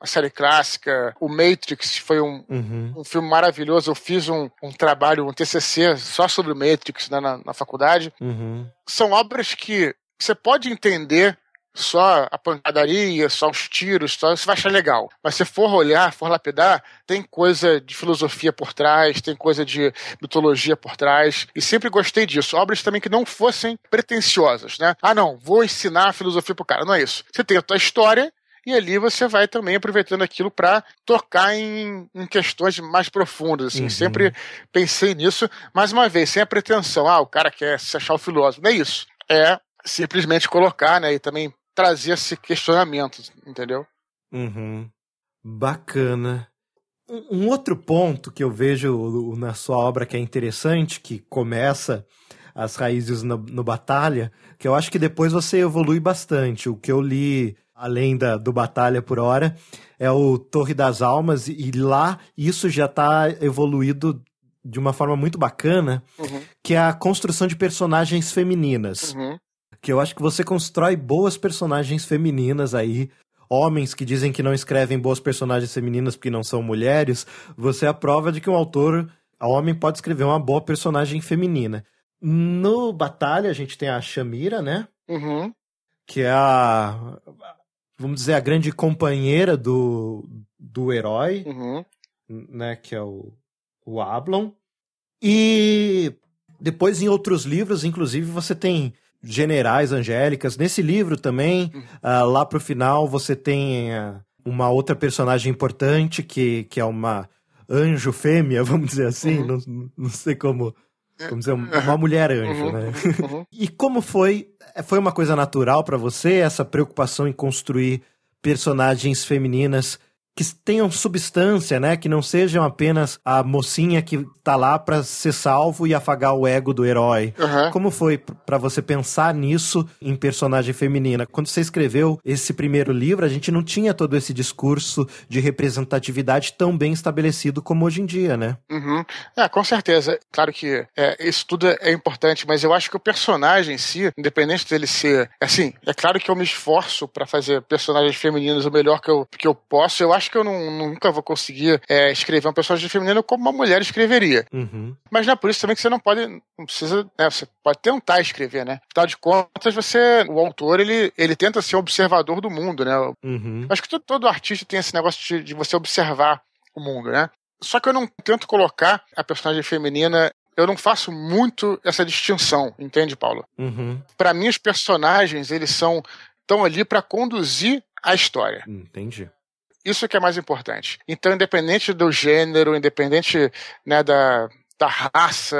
a série clássica, o Matrix foi um, uhum. um filme maravilhoso. Eu fiz um, um, trabalho, um TCC só sobre o Matrix né, na, na, faculdade. Uhum. São obras que você pode entender só a pancadaria, só os tiros, só, você vai achar legal. Mas se for olhar, for lapidar, tem coisa de filosofia por trás, tem coisa de mitologia por trás. E sempre gostei disso. Obras também que não fossem pretensiosas, né? Ah, não, vou ensinar a filosofia pro cara. Não é isso. Você tem a tua história, e ali você vai também aproveitando aquilo para tocar em, em, questões mais profundas. Assim. Uhum. Sempre pensei nisso, mais uma vez, sem a pretensão, ah, o cara quer se achar o filósofo. Não é isso. É simplesmente colocar, né, e também trazer esse questionamento, entendeu? Uhum. Bacana. Um, um outro ponto que eu vejo na sua obra que é interessante, que começa as raízes no, no, Batalha, que eu acho que depois você evolui bastante. O que eu li, além da, do Batalha por hora, é o Torre das Almas, e lá isso já está evoluído de uma forma muito bacana, uhum. que é a construção de personagens femininas. Uhum que eu acho que você constrói boas personagens femininas aí. Homens que dizem que não escrevem boas personagens femininas porque não são mulheres, você é a prova de que um autor, homem, pode escrever uma boa personagem feminina. No Batalha, a gente tem a Shamira, né? Uhum. Que é a. Vamos dizer, a grande companheira do, do herói, uhum. né? Que é o, o Ablon. E depois, em outros livros, inclusive, você tem generais angélicas. Nesse livro também, uh, lá pro final, você tem ah, uma outra personagem importante que, que é uma anjo fêmea, vamos dizer assim, uhum. não, não sei como. Vamos é. dizer, uma mulher anjo, uhum. né? Uhum. e como foi? Eh, foi uma coisa natural para você essa preocupação em construir personagens femininas que tenham substância, né? Que não sejam apenas a mocinha que tá lá para ser salvo e afagar o ego do herói. Uhum. Como foi para você pensar nisso em personagem feminina? Quando você escreveu esse primeiro livro, a gente não tinha todo esse discurso de representatividade tão bem estabelecido como hoje em dia, né? Uhum. É, com certeza. Claro que é, isso tudo é importante, mas eu acho que o personagem em si, independente dele ser assim, é claro que eu me esforço para fazer personagens femininos o melhor que eu, que eu posso. Eu acho acho que eu não, nunca vou conseguir é, escrever um personagem feminino como uma mulher escreveria. Uhum. Mas não é por isso também que você não pode, não precisa, né, você pode tentar escrever, né? Afinal de contas, você, o autor, ele, ele tenta ser observador do mundo, né? Uhum. Acho que todo, todo, artista tem esse negócio de, de você observar o mundo, né? Só que eu não tento colocar a personagem feminina eu não faço muito essa distinção, entende, Paulo? Uhum. Para mim, os personagens, eles são estão ali para conduzir a história. Entendi. Isso que é mais importante. Então, independente do gênero, independente né, da, da raça,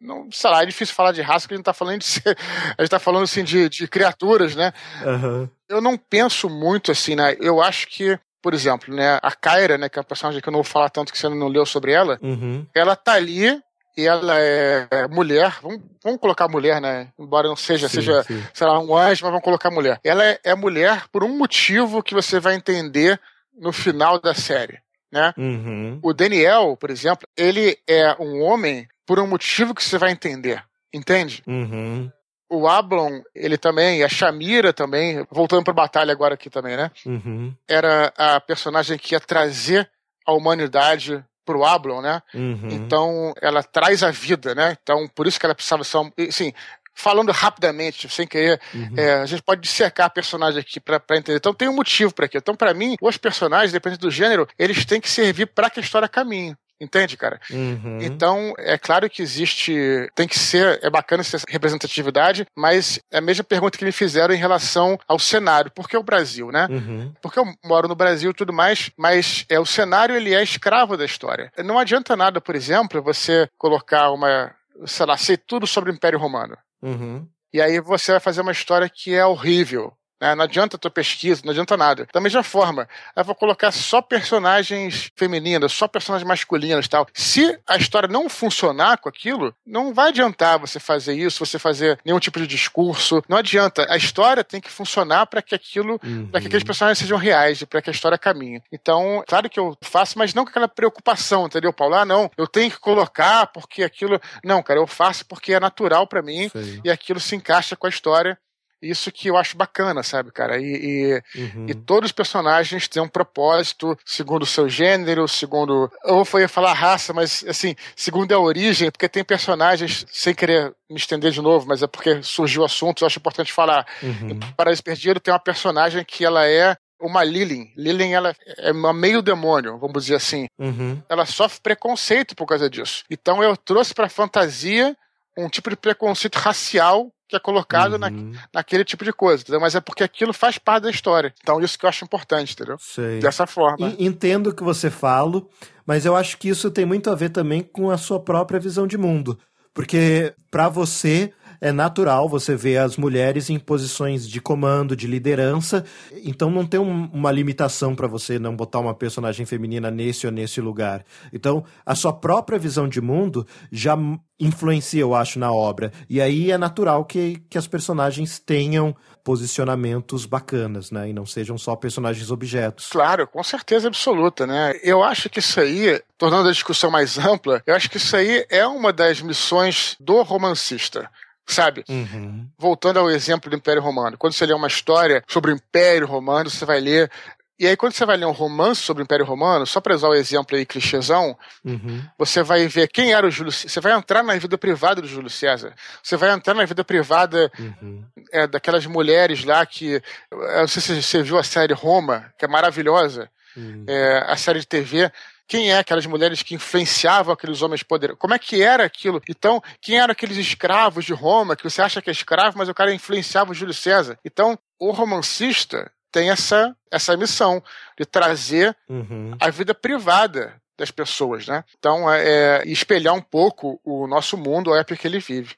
não, sei lá, é difícil falar de raça, porque a gente tá falando de ser, a gente tá falando assim de, de criaturas, né? Uhum. Eu não penso muito assim, né? Eu acho que por exemplo, né, a Kyra, né, que é uma personagem que eu não vou falar tanto que você não leu sobre ela, uhum. ela tá ali e ela é, é mulher, vamos, vamos colocar mulher, né? Embora não seja, sim, seja, sim. sei lá, um anjo, mas vamos colocar mulher. Ela é, é mulher por um motivo que você vai entender no final da série. Né? Uhum. O Daniel, por exemplo, ele é um homem por um motivo que você vai entender. Entende? Uhum. O Ablon, ele também, a Shamira também, voltando para a batalha agora aqui também, né? Uhum. Era a personagem que ia trazer a humanidade pro Ablon, né? Uhum. Então, ela traz a vida, né? Então, por isso que ela precisava ser... Sim, falando rapidamente, sem querer, uhum. é, a gente pode dissecar personagem aqui para entender. Então tem um motivo para aqui. Então, para mim, os personagens, dependendo do gênero, eles têm que servir para que a história caminhe. Entende, cara? Uhum. Então, é claro que existe. Tem que ser. É bacana essa representatividade, mas é a mesma pergunta que me fizeram em relação ao cenário. Por que o Brasil, né? Uhum. Porque eu moro no Brasil e tudo mais, mas é, o cenário ele é escravo da história. Não adianta nada, por exemplo, você colocar uma. Sei lá, sei tudo sobre o Império Romano. Uhum. E aí você vai fazer uma história que é horrível. Né? Não adianta tua pesquisa, não adianta nada. Da mesma forma, eu vou colocar só personagens femininas, só personagens masculinas tal. Se a história não funcionar com aquilo, não vai adiantar você fazer isso, você fazer nenhum tipo de discurso. Não adianta. A história tem que funcionar para que aquilo, uhum. para que aqueles uhum. personagens sejam reais, para que a história caminhe. Então, claro que eu faço, mas não com aquela preocupação, entendeu, Paulo? Ah, não, eu tenho que colocar porque aquilo. Não, cara, eu faço porque é natural para mim Sei. e aquilo se encaixa com a história. Isso que eu acho bacana, sabe, cara? E, e, uhum. e todos os personagens têm um propósito segundo o seu gênero, segundo. Eu ia falar raça, mas assim, segundo é a origem, porque tem personagens, sem querer me estender de novo, mas é porque surgiu o assunto, eu acho importante falar. Uhum. Em Perdido tem uma personagem que ela é uma Lilin. Lilin, ela é uma meio demônio, vamos dizer assim. Uhum. Ela sofre preconceito por causa disso. Então eu trouxe pra fantasia um tipo de preconceito racial que é colocado uhum. na, naquele tipo de coisa, entendeu? Mas é porque aquilo faz parte da história. Então, isso que eu acho importante, entendeu? Sei. Dessa forma. Entendo o que você fala, mas eu acho que isso tem muito a ver também com a sua própria visão de mundo. Porque, para você, é natural você ver as mulheres em posições de comando, de liderança. Então não tem um, uma limitação para você não botar uma personagem feminina nesse ou nesse lugar. Então a sua própria visão de mundo já influencia, eu acho, na obra. E aí é natural que, que as personagens tenham posicionamentos bacanas, né? E não sejam só personagens objetos. Claro, com certeza absoluta, né? Eu acho que isso aí, tornando a discussão mais ampla, eu acho que isso aí é uma das missões do romancista sabe? Uhum. Voltando ao exemplo do Império Romano. Quando você lê uma história sobre o Império Romano, você vai ler. E aí, quando você vai ler um romance sobre o Império Romano, só para usar o exemplo aí, clichêzão, uhum. você vai ver quem era o Júlio César. Você vai entrar na vida privada do Júlio César. Você vai entrar na vida privada uhum. é, daquelas mulheres lá que. Eu não sei se você viu a série Roma, que é maravilhosa, uhum. é, a série de TV quem é aquelas mulheres que influenciavam aqueles homens poderosos, como é que era aquilo. Então, quem eram aqueles escravos de Roma, que você acha que é escravo, mas o cara influenciava o Júlio César. Então, o romancista tem essa, essa missão de trazer uhum. a vida privada das pessoas, né? Então, é, é, espelhar um pouco o nosso mundo, a época que ele vive.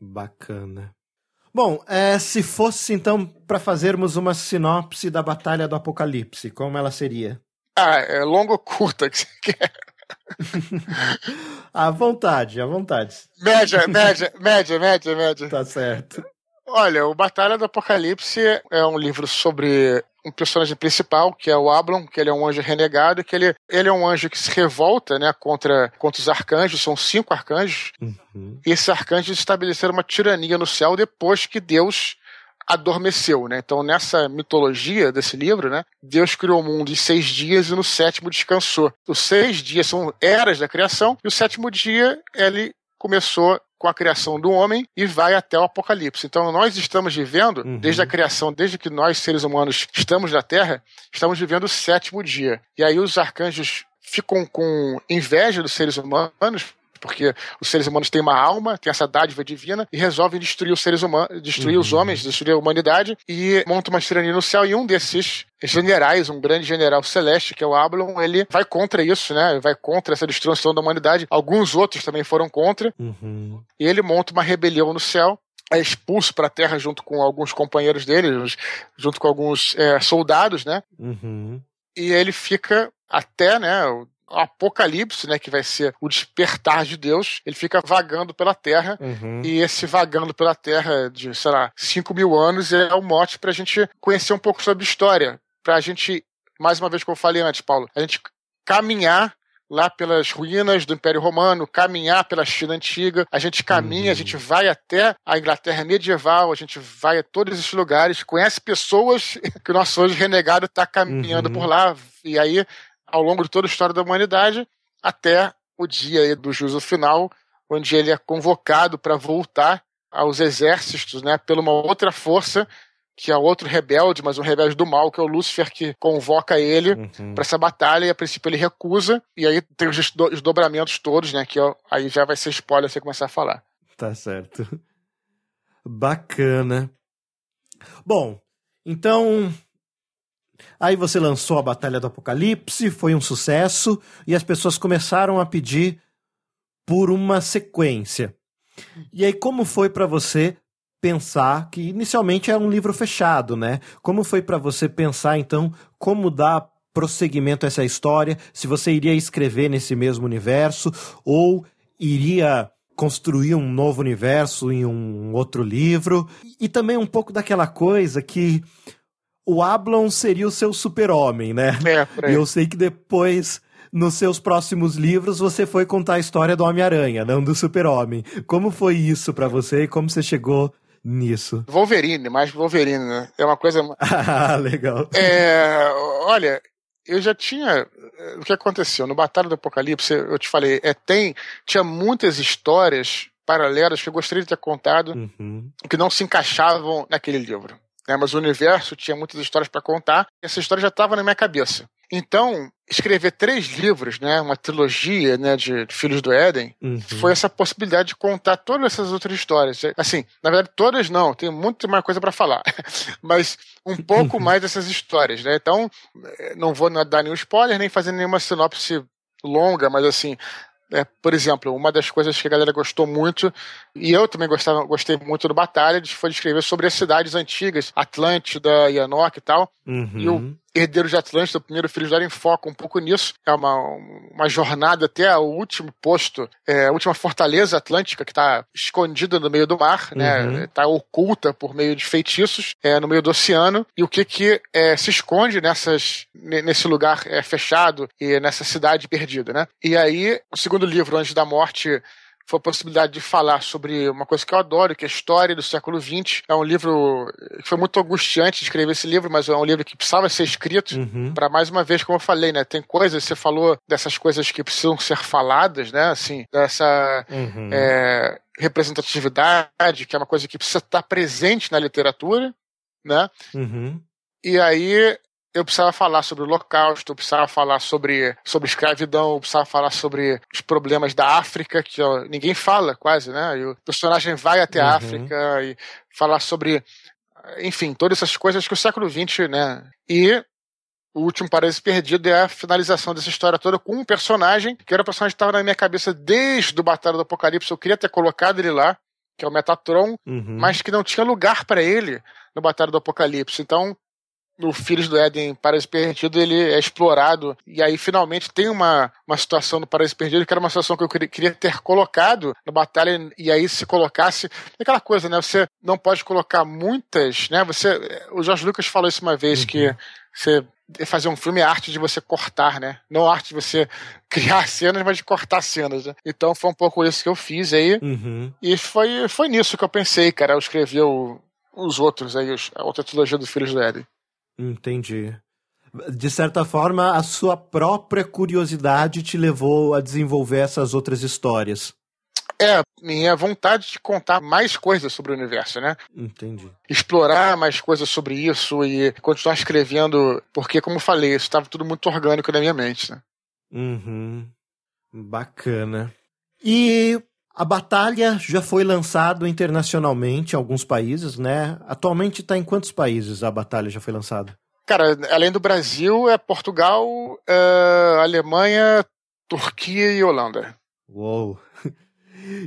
Bacana. Bom, é, se fosse então para fazermos uma sinopse da Batalha do Apocalipse, como ela seria? Ah, é longa ou curta que você quer? à vontade, à vontade. Média, média, média, média, média. Tá certo. Olha, o Batalha do Apocalipse é um livro sobre um personagem principal, que é o Ablon, que ele é um anjo renegado, que ele, ele é um anjo que se revolta né, contra, contra os arcanjos, são cinco arcanjos. Uhum. E esses arcanjos estabeleceram uma tirania no céu depois que Deus adormeceu, né? Então, nessa mitologia desse livro, né? Deus criou o mundo em seis dias e no sétimo descansou. Os seis dias são eras da criação e o sétimo dia ele começou com a criação do homem e vai até o apocalipse. Então nós estamos vivendo, uhum. desde a criação, desde que nós seres humanos estamos na Terra, estamos vivendo o sétimo dia. E aí os arcanjos ficam com inveja dos seres humanos porque os seres humanos têm uma alma, têm essa dádiva divina, e resolvem destruir os seres humanos, destruir uhum. os homens, destruir a humanidade, e monta uma tirania no céu, e um desses generais, um grande general celeste, que é o Ablon, ele vai contra isso, né? Vai contra essa destruição da humanidade. Alguns outros também foram contra. Uhum. E ele monta uma rebelião no céu, é expulso para a Terra junto com alguns companheiros dele, junto com alguns é, soldados, né? Uhum. E ele fica até, né, apocalipse, né, que vai ser o despertar de Deus, ele fica vagando pela Terra, uhum. e esse vagando pela Terra de, sei lá, 5 mil anos é o mote para a gente conhecer um pouco sobre história, para a gente, mais uma vez, como eu falei antes, Paulo, a gente caminhar lá pelas ruínas do Império Romano, caminhar pela China antiga. A gente caminha, uhum. a gente vai até a Inglaterra medieval, a gente vai a todos esses lugares, conhece pessoas que o nosso hoje renegado está caminhando uhum. por lá. E aí ao longo de toda a história da humanidade, até o dia do juízo final, onde ele é convocado para voltar aos exércitos né, pela uma outra força, que é outro rebelde, mas um rebelde do mal, que é o Lúcifer, que convoca ele uhum. para essa batalha, e a princípio ele recusa, e aí tem os desdobramentos todos, né? Que aí já vai ser spoiler você começar a falar. Tá certo. Bacana. Bom, então Aí você lançou a Batalha do Apocalipse, foi um sucesso e as pessoas começaram a pedir por uma sequência. E aí como foi para você pensar que inicialmente era um livro fechado, né? Como foi para você pensar então como dar prosseguimento a essa história, se você iria escrever nesse mesmo universo ou iria construir um novo universo em um outro livro? E também um pouco daquela coisa que o Ablon seria o seu super-homem, né? É, e eu sei que depois nos seus próximos livros você foi contar a história do Homem-Aranha, não do Super-Homem. Como foi isso para você e como você chegou nisso? Wolverine, mais Wolverine, né? É uma coisa. ah, legal. É, olha, eu já tinha. Eh, o que aconteceu? No Batalha do Apocalipse, eu te falei, é, tem, tinha muitas histórias paralelas que eu gostaria de ter contado uhum. que não se encaixavam naquele livro né? mas o universo tinha muitas histórias para contar, e essa história já estava na minha cabeça. Então, escrever três livros, né, uma trilogia né, de Filhos do Éden, uhum. foi essa possibilidade de contar todas essas outras histórias. É, assim, na verdade, todas não, tem muito mais coisa para falar, mas um pouco uhum. mais dessas histórias. Né? Então, eh, não vou dar nenhum spoiler, nem fazer nenhuma sinopse longa, mas assim, é, por exemplo, uma das coisas que a galera gostou muito, e eu também gostava, gostei muito do Batalha, foi de escrever sobre as cidades antigas, Atlântida, Yanoque e tal. Uhum. E o Herdeiros de Atlântida, o primeiro filho de enfoca um pouco nisso. É uma, uma jornada até o último posto, é, a última fortaleza atlântica que está escondida no meio do mar, né? Está uhum. oculta por meio de feitiços é, no meio do oceano. E o que que é, se esconde nessas, nesse lugar é, fechado e nessa cidade perdida, né? E aí, o segundo livro, Antes da Morte, foi a possibilidade de falar sobre uma coisa que eu adoro, que é a História do Século XX. É um livro que foi muito angustiante de escrever esse livro, mas é um livro que precisava ser escrito uhum. para mais uma vez, como eu falei, né? Tem coisas, você falou dessas coisas que precisam ser faladas, né? Assim, dessa uhum. é, representatividade, que é uma coisa que precisa estar presente na literatura, né? Uhum. E aí eu precisava falar sobre o Holocausto, eu precisava falar sobre, sobre escravidão, eu precisava falar sobre os problemas da África, que ó, ninguém fala quase, né? E o personagem vai até a uhum. África e falar sobre, enfim, todas essas coisas que o século XX, né? E o último Paraíso Perdido é a finalização dessa história toda com um personagem, que era um personagem que estava na minha cabeça desde o Batalha do Apocalipse, eu queria ter colocado ele lá, que é o Metatron, uhum. mas que não tinha lugar para ele no Batalha do Apocalipse. Então, no Filhos do Éden Paraíso Perdido, ele é explorado. E aí, finalmente, tem uma, uma situação no Paraíso Perdido, que era uma situação que eu queria ter colocado na batalha. E aí, se colocasse. É aquela coisa, né? Você não pode colocar muitas, né? Você, o Jorge Lucas falou isso uma vez, uhum. que você fazer um filme é arte de você cortar, né? Não arte de você criar cenas, mas de cortar cenas. Né? Então foi um pouco isso que eu fiz aí. Uhum. E foi, foi nisso que eu pensei, cara. Eu escrevi o, os outros aí, os, a outra trilogia do Filhos do Éden. Entendi. De certa forma, a sua própria curiosidade te levou a desenvolver essas outras histórias. É, minha vontade de contar mais coisas sobre o universo, né? Entendi. Explorar mais coisas sobre isso e continuar escrevendo, porque, como eu falei, isso estava tudo muito orgânico na minha mente, né? Uhum. Bacana. E a batalha já foi lançado internacionalmente em alguns países, né? Atualmente está em quantos países a batalha já foi lançada? Cara, além do Brasil, é Portugal, eh, Alemanha, Turquia e Holanda. Uou!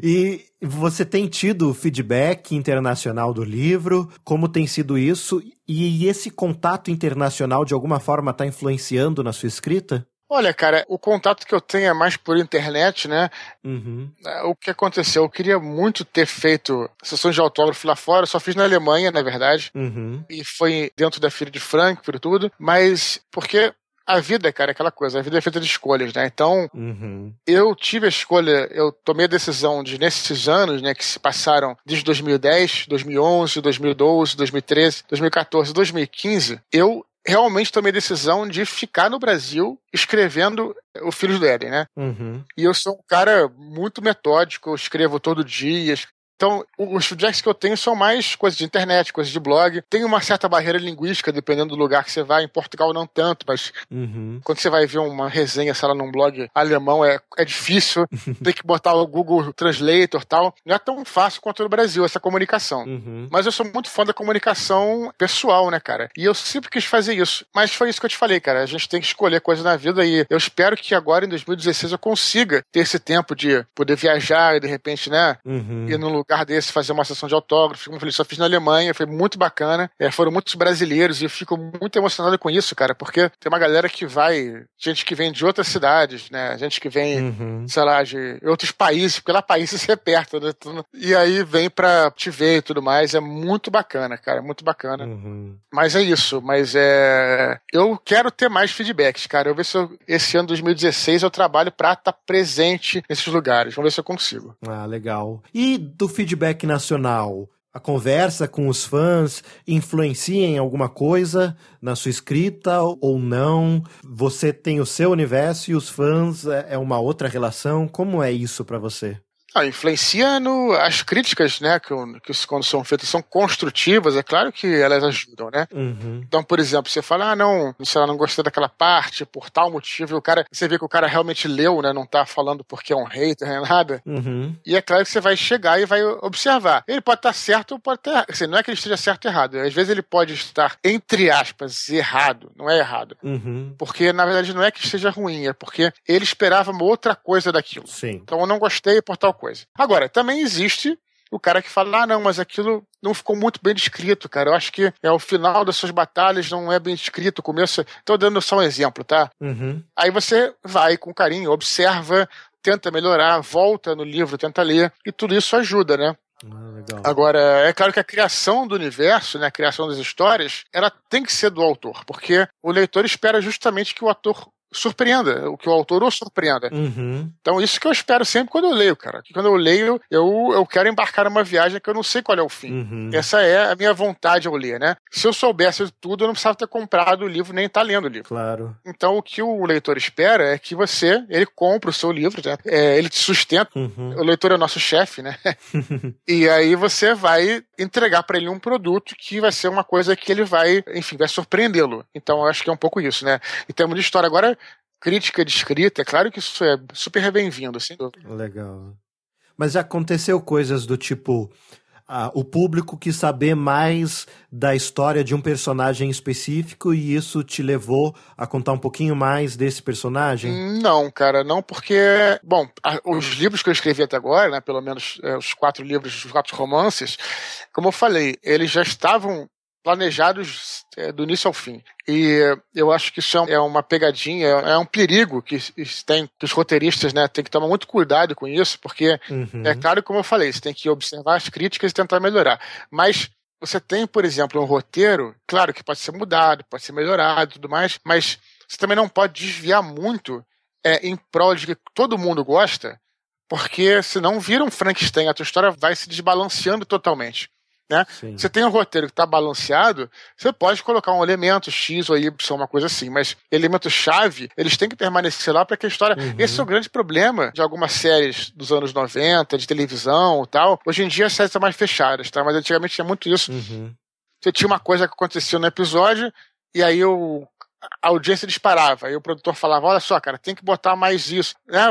E você tem tido feedback internacional do livro? Como tem sido isso? E esse contato internacional de alguma forma está influenciando na sua escrita? Olha, cara, o contato que eu tenho é mais por internet, né? Uhum. É, o que aconteceu? Eu queria muito ter feito sessões de autógrafo lá fora, só fiz na Alemanha, na verdade. Uhum. E foi dentro da filha de Frankfurt e tudo, mas porque a vida, é, cara, é aquela coisa, a vida é feita de escolhas, né? Então, uhum. eu tive a escolha, eu tomei a decisão de, nesses anos, né, que se passaram desde 2010, 2011, 2012, 2013, 2014, 2015, eu realmente tomei a decisão de ficar no Brasil escrevendo o Filhos do Éden, né? Uhum. E eu sou um cara muito metódico, eu escrevo todo dia, então, os feedbacks que eu tenho são mais coisas de internet, coisas de blog. Tem uma certa barreira linguística, dependendo do lugar que você vai. Em Portugal, não tanto, mas uhum. quando você vai ver uma resenha, sei lá, num blog alemão, é, é difícil. tem que botar o Google Translator tal. Não é tão fácil quanto no Brasil essa comunicação. Uhum. Mas eu sou muito fã da comunicação pessoal, né, cara? E eu sempre quis fazer isso. Mas foi isso que eu te falei, cara. A gente tem que escolher coisa na vida e eu espero que agora, em 2016, eu consiga ter esse tempo de poder viajar e, de repente, né, uhum. ir num lugar desse fazer uma sessão de autógrafo, como eu falei, só fiz na Alemanha, foi muito bacana. É, foram muitos brasileiros e eu fico muito emocionado com isso, cara, porque tem uma galera que vai, gente que vem de outras cidades, né? Gente que vem, uhum. sei lá, de outros países, porque lá países se é perto, né? E aí vem pra te ver e tudo mais. É muito bacana, cara, muito bacana. Uhum. Mas é isso, mas é. Eu quero ter mais feedbacks, cara. Eu ver se eu, esse ano 2016 eu trabalho pra estar tá presente nesses lugares. Vamos ver se eu consigo. Ah, legal. E do feedback nacional, a conversa com os fãs influencia em alguma coisa na sua escrita ou não? Você tem o seu universo e os fãs é, é uma outra relação? Como é isso para você? Ah, influencia no, as críticas, né, que, que quando são feitas são construtivas, é claro que elas ajudam, né? Uhum. Então, por exemplo, você fala, ah, não, sei lá, não gostei daquela parte, por tal motivo, e o cara, você vê que o cara realmente leu, né, não tá falando porque é um hater, nem nada. Uhum. E é claro que você vai chegar e vai observar. Ele pode estar certo ou pode estar, assim, não é que ele esteja certo ou errado, às vezes ele pode estar, entre aspas, errado, não é errado. Uhum. Porque, na verdade, não é que esteja ruim, é porque ele esperava uma outra coisa daquilo. Sim. Então, eu não gostei por tal coisa coisa. Agora, também existe o cara que fala, ah, não, mas aquilo não ficou muito bem descrito, cara. Eu acho que é o final das suas batalhas não é bem descrito, o começo. É Tô dando só um exemplo, tá? Uhum. Aí você vai com carinho, observa, tenta melhorar, volta no livro, tenta ler, e tudo isso ajuda, né? Ah, Agora, é claro que a criação do universo, né, a criação das histórias, ela tem que ser do autor, porque o leitor espera justamente que o ator surpreenda o que o autor o surpreenda. Uhum. Então, isso que eu espero sempre quando eu leio, cara. Que quando eu leio, eu, eu quero embarcar numa viagem que eu não sei qual é o fim. Uhum. Essa é a minha vontade ao ler, né? Se eu soubesse tudo, eu não precisava ter comprado o livro nem estar tá lendo o livro. Claro. Então, o que o leitor espera é que você, ele compra o seu livro, né? é, ele te sustenta. Uhum. O leitor é o nosso chefe, né? e aí você vai entregar para ele um produto que vai ser uma coisa que ele vai, enfim, vai surpreendê-lo. Então, eu acho que é um pouco isso, né? Em termos de história, agora crítica de escrita, é claro que isso é super bem-vindo, assim. Legal. Mas aconteceu coisas do tipo. Ah, o público quis saber mais da história de um personagem específico e isso te levou a contar um pouquinho mais desse personagem? Não, cara, não, porque, bom, a, os livros que eu escrevi até agora, né, pelo menos é, os quatro livros, os quatro romances, como eu falei, eles já estavam planejados é, do início ao fim. E eu acho que isso é, é uma pegadinha, é, é um perigo que tem que os roteiristas, né, tem que tomar muito cuidado com isso, porque uhum. é claro, como eu falei, você tem que observar as críticas e tentar melhorar. Mas você tem, por exemplo, um roteiro, claro que pode ser mudado, pode ser melhorado, tudo mais, mas você também não pode desviar muito é, em prol de que todo mundo gosta, porque senão vira um Frankenstein, a tua história vai se desbalanceando totalmente. Né? Você tem um roteiro que está balanceado, você pode colocar um elemento X ou Y, uma coisa assim, mas elemento-chave, eles têm que permanecer lá para que a história. Uhum. Esse é o grande problema de algumas séries dos anos 90, de televisão e tal. Hoje em dia as séries são mais fechadas, tá? mas antigamente tinha muito isso. Uhum. Você tinha uma coisa que acontecia no episódio, e aí o a audiência disparava. Aí o produtor falava: Olha só, cara, tem que botar mais isso. Né?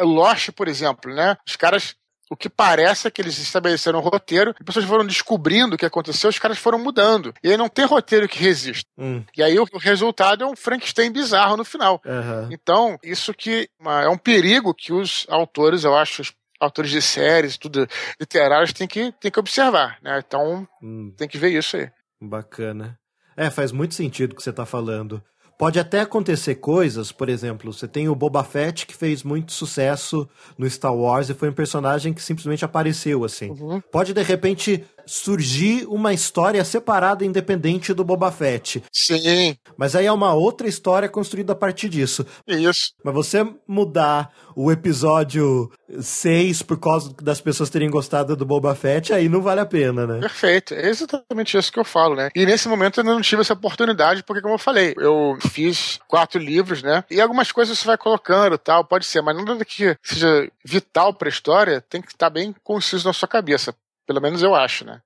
Lost, por exemplo, né? Os caras o que parece é que eles estabeleceram um roteiro, e pessoas foram descobrindo o que aconteceu, os caras foram mudando. E aí não tem roteiro que resista. Hum. E aí o, resultado é um Frankenstein bizarro no final. Uhum. Então, isso que é um perigo que os autores, eu acho, os autores de séries, tudo literários, têm que, têm que observar, né? Então, hum. tem que ver isso aí. Bacana. É, faz muito sentido o que você está falando. Pode até acontecer coisas, por exemplo, você tem o Boba Fett que fez muito sucesso no Star Wars e foi um personagem que simplesmente apareceu assim. Uhum. Pode de repente surgir uma história separada, independente do Boba Fett. Sim. Mas aí é uma outra história construída a partir disso. Isso. Mas você mudar o episódio 6 por causa das pessoas terem gostado do Boba Fett, aí não vale a pena, né? Perfeito. É exatamente isso que eu falo, né? E nesse momento eu não tive essa oportunidade, porque, como eu falei, eu fiz quatro livros, né? E algumas coisas você vai colocando tal, pode ser, mas nada que seja vital pra história tem que estar tá bem conciso na sua cabeça. Pelo menos eu acho, né?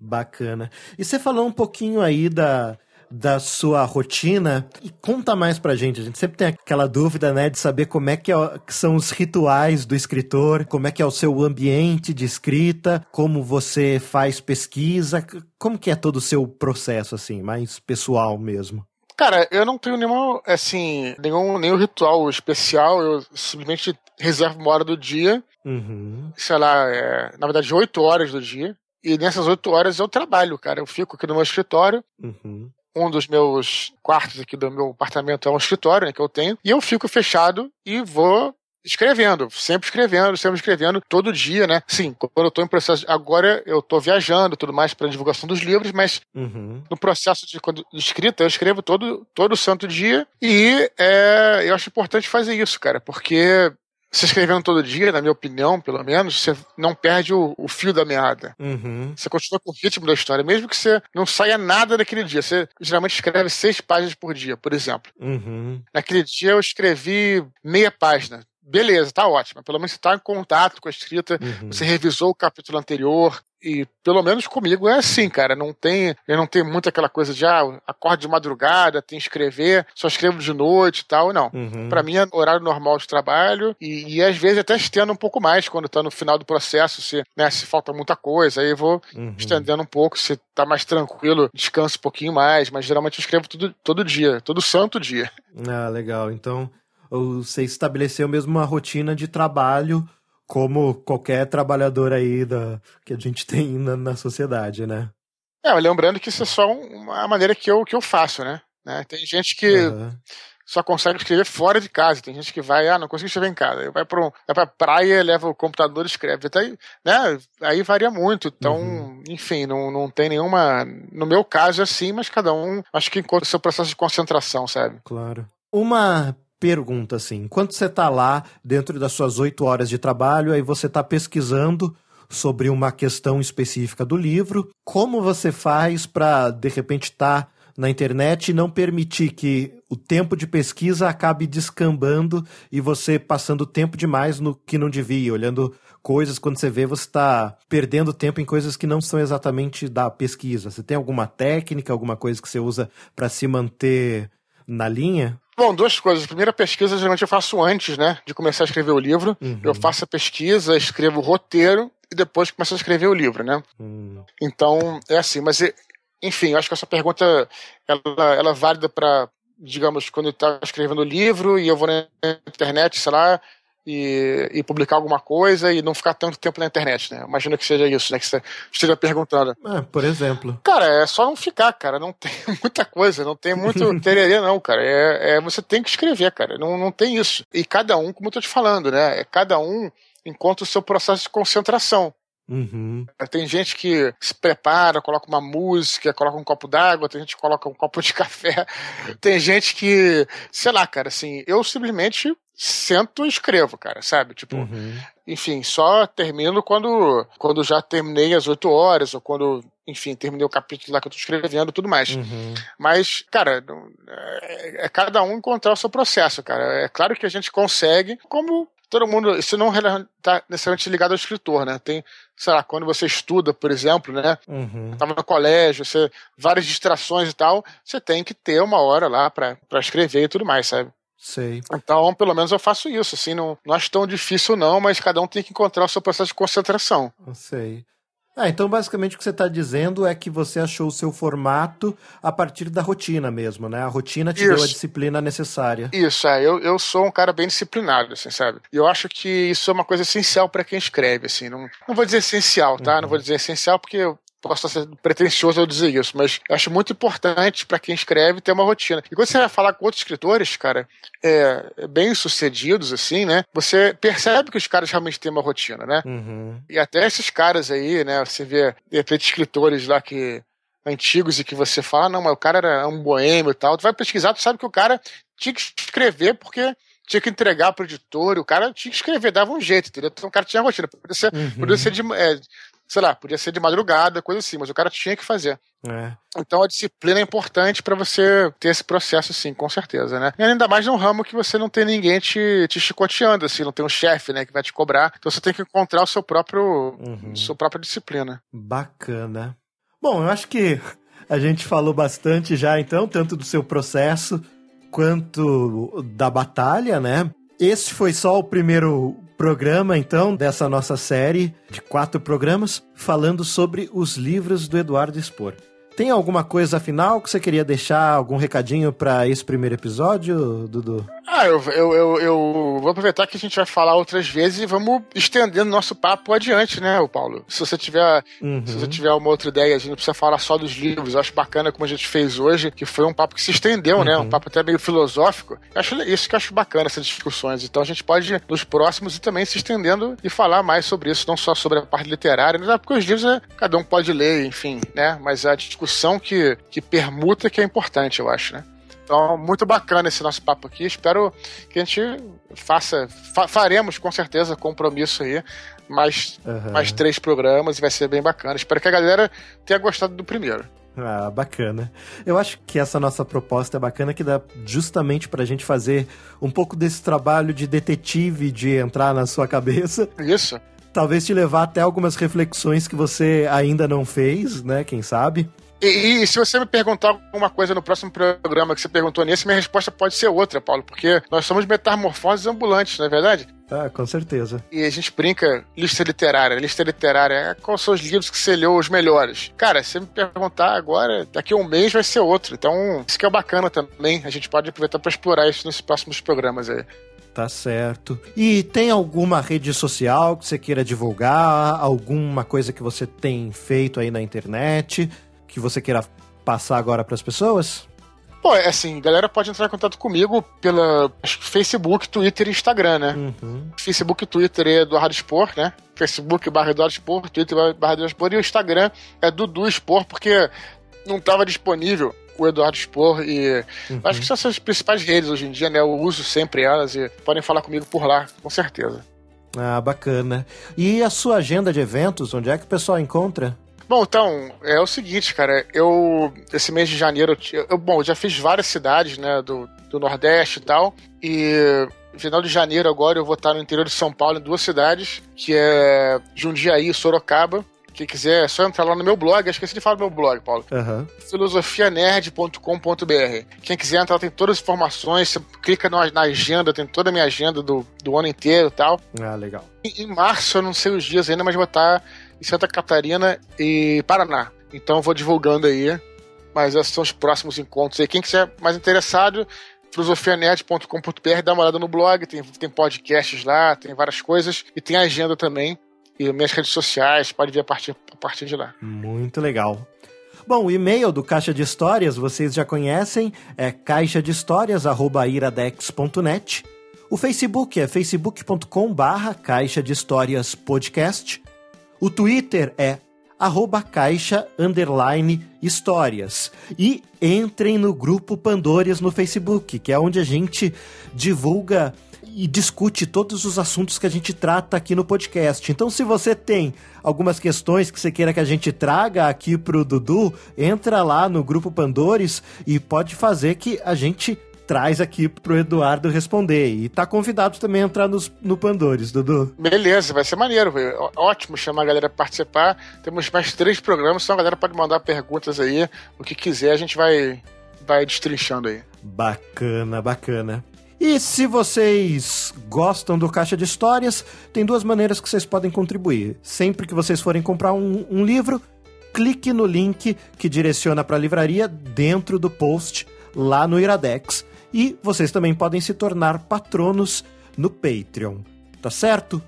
Bacana. E você falou um pouquinho aí da, da sua rotina e conta mais pra gente. A gente sempre tem aquela dúvida, né, de saber como é que, é, que são os rituais do escritor, como é que é o seu ambiente de escrita, como você faz pesquisa, como que é todo o seu processo, assim, mais pessoal mesmo. Cara, eu não tenho nenhuma, assim, nenhum, nenhum ritual especial. Eu simplesmente reservo uma hora do dia. Uhum. Sei lá, é, na verdade, oito horas do dia. E nessas oito horas eu trabalho, cara. Eu fico aqui no meu escritório. Uhum. Um dos meus quartos aqui do meu apartamento é um escritório né, que eu tenho. E eu fico fechado e vou escrevendo, sempre escrevendo, sempre escrevendo, todo dia, né? Sim, quando eu tô em processo. Agora eu tô viajando tudo mais para divulgação dos livros, mas uhum. no processo de, quando, de escrita, eu escrevo todo, todo santo dia e é, eu acho importante fazer isso, cara, porque se escrevendo todo dia, na minha opinião, pelo menos, você não perde o, o fio da meada. Uhum. Você continua com o ritmo da história, mesmo que você não saia nada daquele dia. Você geralmente escreve seis páginas por dia, por exemplo. Uhum. Naquele dia eu escrevi meia página beleza, tá ótimo. Pelo menos você tá em contato com a escrita, uhum. você revisou o capítulo anterior, e pelo menos comigo é assim, cara. Não tem, eu não tenho muito aquela coisa de ah, acordo de madrugada, tem que escrever, só escrevo de noite e tal. Não. Uhum. Para mim é horário normal de trabalho e, e, às vezes até estendo um pouco mais quando tá no final do processo, se, né, se falta muita coisa, aí eu vou uhum. estendendo um pouco, se tá mais tranquilo, descanso um pouquinho mais, mas geralmente eu escrevo tudo, todo dia, todo santo dia. Ah, legal. Então, você estabeleceu mesmo uma rotina de trabalho como qualquer trabalhador aí da, que a gente tem na, na sociedade, né? É, lembrando que isso é só uma maneira que eu, que eu faço, né? né? Tem gente que uhum. só consegue escrever fora de casa, tem gente que vai, ah, não consigo escrever em casa, vai para um, pra praia, leva o computador e escreve. Até, aí, né? Aí varia muito, então, uhum. enfim, não, não tem nenhuma. No meu caso é assim, mas cada um acho que encontra o seu processo de concentração, sabe? Claro. Uma pergunta assim: enquanto você está lá, dentro das suas oito horas de trabalho, aí você está pesquisando sobre uma questão específica do livro, como você faz para, de repente, estar. Tá na internet e não permitir que o tempo de pesquisa acabe descambando e você passando tempo demais no que não devia, olhando coisas, quando você vê, você está perdendo tempo em coisas que não são exatamente da pesquisa. Você tem alguma técnica, alguma coisa que você usa para se manter na linha? Bom, duas coisas. A primeira pesquisa geralmente eu faço antes, né, de começar a escrever o livro. Uhum. Eu faço a pesquisa, escrevo o roteiro e depois começo a escrever o livro, né? Uhum. Então, é assim, mas eh, enfim, eu acho que essa pergunta ela, ela é válida para digamos, quando eu estava escrevendo o livro e eu vou na internet, sei lá, e, e, publicar alguma coisa e não ficar tanto tempo na internet, né? Imagino que seja isso, né? Que você esteja perguntando. Ah, por exemplo. Cara, é só não ficar, cara. Não tem muita coisa, não tem muito tererê, não, cara. É, é, você tem que escrever, cara. Não, não tem isso. E cada um, como eu tô te falando, né? É cada um encontra o seu processo de concentração. Uhum. Tem gente que se prepara, coloca uma música, coloca um copo d'água, tem gente que coloca um copo de café, tem gente que, sei lá, cara, assim, eu simplesmente sento e escrevo, cara, sabe? Tipo, uhum. enfim, só termino quando, quando já terminei as oito horas, ou quando, enfim, terminei o capítulo lá que eu tô escrevendo tudo mais. Uhum. Mas, cara, é, é cada um encontrar o seu processo, cara. É claro que a gente consegue, como todo mundo, isso não está necessariamente ligado ao escritor, né? Tem, sei lá, quando você estuda, por exemplo, né? Uhum. Tava no colégio, você, várias distrações e tal, você tem que ter uma hora lá para escrever e tudo mais, sabe? Sei. Então, pelo menos eu faço isso, assim, não, não acho tão difícil não, mas cada um tem que encontrar o seu processo de concentração. Sei. Ah, então basicamente o que você está dizendo é que você achou o seu formato a partir da rotina mesmo, né? A rotina te Isso. deu a disciplina necessária. Isso, é. Eu, eu sou um cara bem disciplinado, assim, sabe? E eu acho que isso é uma coisa essencial para quem escreve, assim. Não, não vou dizer essencial, tá? Uhum. Não vou dizer essencial porque posso estar sendo pretencioso ao dizer isso, mas acho muito importante para quem escreve ter uma rotina. E quando você vai falar com outros escritores, cara, é, é bem-sucedidos, assim, né? Você percebe que os caras realmente têm uma rotina, né? Uhum. E até esses caras aí, né? Você vê, de repente, escritores lá que antigos e que você fala, ah, não, mas o cara era um boêmio e tal. Tu vai pesquisar, tu sabe que o cara tinha que escrever porque tinha que entregar pro editor, o cara tinha que escrever, dava um jeito, entendeu? Então o cara tinha rotina. Podia ser, uhum. podia ser de, é, sei lá, podia ser de madrugada, coisa assim, mas o cara tinha que fazer. É. Então a disciplina é importante para você ter esse processo, sim, com certeza, né? E ainda mais num ramo que você não tem ninguém te, te chicoteando, assim, não tem um chefe, né, que vai te cobrar. Então você tem que encontrar o seu próprio, uhum. sua própria disciplina. Bacana. Bom, eu acho que a gente falou bastante já, então, tanto do seu processo quanto da batalha, né? Esse foi só o primeiro programa, então, dessa nossa série de quatro programas falando sobre os livros do Eduardo Spor. Tem alguma coisa final que você queria deixar, algum recadinho para esse primeiro episódio, Dudu? Ah, eu, eu, eu, eu, vou aproveitar que a gente vai falar outras vezes e vamos estendendo nosso papo adiante, né, Paulo? Se você tiver, uhum. se você uhum. tiver uma outra ideia, a gente não precisa falar só dos livros. Eu acho bacana como a gente fez hoje, que foi um papo que se estendeu, uhum. né? Um uhum. papo até meio filosófico. Eu acho isso que eu acho bacana essas discussões. Então a gente pode nos próximos e também se estendendo e falar mais sobre isso, não só sobre a parte literária, mas é porque os livros né, cada um pode ler, enfim, né? Mas a discussão que, que permuta que é importante, eu acho, né? Então, muito bacana esse nosso papo aqui. Espero que a gente faça, fa faremos com certeza compromisso aí, mais, uhum. mais três programas e vai ser bem bacana. Espero que a galera tenha gostado do primeiro. Ah, bacana. Eu acho que essa nossa proposta é bacana, que dá justamente pra gente fazer um pouco desse trabalho de detetive, de entrar na sua cabeça. Isso. Talvez te levar até algumas reflexões que você ainda não fez, né? Quem sabe? E, e, se você me perguntar alguma coisa no próximo programa que você perguntou nesse, minha resposta pode ser outra, Paulo, porque nós somos metamorfoses ambulantes, não é verdade? Ah, com certeza. E a gente brinca, lista literária, lista literária, é, quais são os livros que você leu os melhores? Cara, se me perguntar agora, daqui a um mês vai ser outro. Então, isso que é bacana também, a gente pode aproveitar para explorar isso nos próximos programas aí. Tá certo. E tem alguma rede social que você queira divulgar? Alguma coisa que você tem feito aí na internet? que você queira passar agora para as pessoas? Pô, é assim, galera pode entrar em contato comigo pela Facebook, Twitter e Instagram, né? Uhum. Facebook e Twitter é Eduardo Spor, né? Facebook barra Eduardo Twitter barra Eduardo e o Instagram é Dudu Spor, porque não estava disponível o Eduardo Spor e uhum. acho que são essas principais redes hoje em dia, né? Eu uso sempre elas e podem falar comigo por lá, com certeza. Ah, bacana. E a sua agenda de eventos, onde é que o pessoal encontra? Bom, então, é o seguinte, cara. Eu, esse mês de janeiro, eu, eu bom, já fiz várias cidades, né, do, do Nordeste e tal. E final de janeiro agora eu vou estar no interior de São Paulo, em duas cidades, que é Jundiaí e Sorocaba. Quem quiser, é só entrar lá no meu blog. Eu esqueci de falar do meu blog, Paulo. Uhum. filosofianerd.com.br. Quem quiser entrar, tem todas as informações. Você clica na, na agenda, tem toda a minha agenda do, do ano inteiro e tal. Ah, legal. Em, em março, eu não sei os dias ainda, mas vou estar em Santa Catarina e Paraná. Então vou divulgando aí. Mas esses são os próximos encontros aí. Quem quiser mais interessado, filosofianet.com.br, dá uma olhada no blog, tem, tem podcasts lá, tem várias coisas e tem agenda também. E minhas redes sociais, pode ver a partir, a partir de lá. Muito legal. Bom, o e-mail do Caixa de Histórias vocês já conhecem, é caixa de iradex.net. O Facebook é facebook.com Caixa de Histórias Podcast. O Twitter é arroba caixa underline histórias. E entrem no grupo Pandores no Facebook, que é onde a gente divulga e discute todos os assuntos que a gente trata aqui no podcast. Então, se você tem algumas questões que você queira que a gente traga aqui pro Dudu, entra lá no grupo Pandores e pode fazer que a gente traz aqui pro Eduardo responder. E tá convidado também a entrar nos, no Pandores, Dudu. Beleza, vai ser maneiro. Ótimo chamar a galera pra participar. Temos mais três programas, então a galera pode mandar perguntas aí. O que quiser, a gente vai, vai destrinchando aí. Bacana, bacana. E se vocês gostam do Caixa de Histórias, tem duas maneiras que vocês podem contribuir. Sempre que vocês forem comprar um, um livro, clique no link que direciona para a livraria dentro do post lá no Iradex. E vocês também podem se tornar patronos no Patreon, tá certo?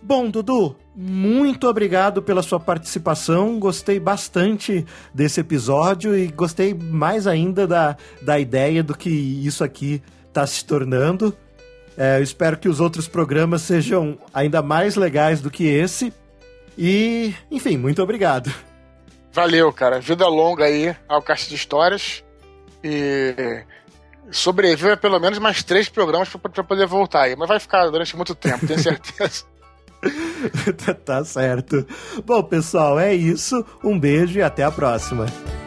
Bom, Dudu, muito obrigado pela sua participação. Gostei bastante desse episódio e gostei mais ainda da, da ideia do que isso aqui está se tornando. É, eu espero que os outros programas sejam ainda mais legais do que esse. E, enfim, muito obrigado. Valeu, cara. Vida longa aí ao Caixa de Histórias. E sobreviver pelo menos mais três programas para poder voltar aí. Mas vai ficar durante muito tempo, tenho certeza. Tá, tá certo. Bom, pessoal, é isso. Um beijo e até a próxima.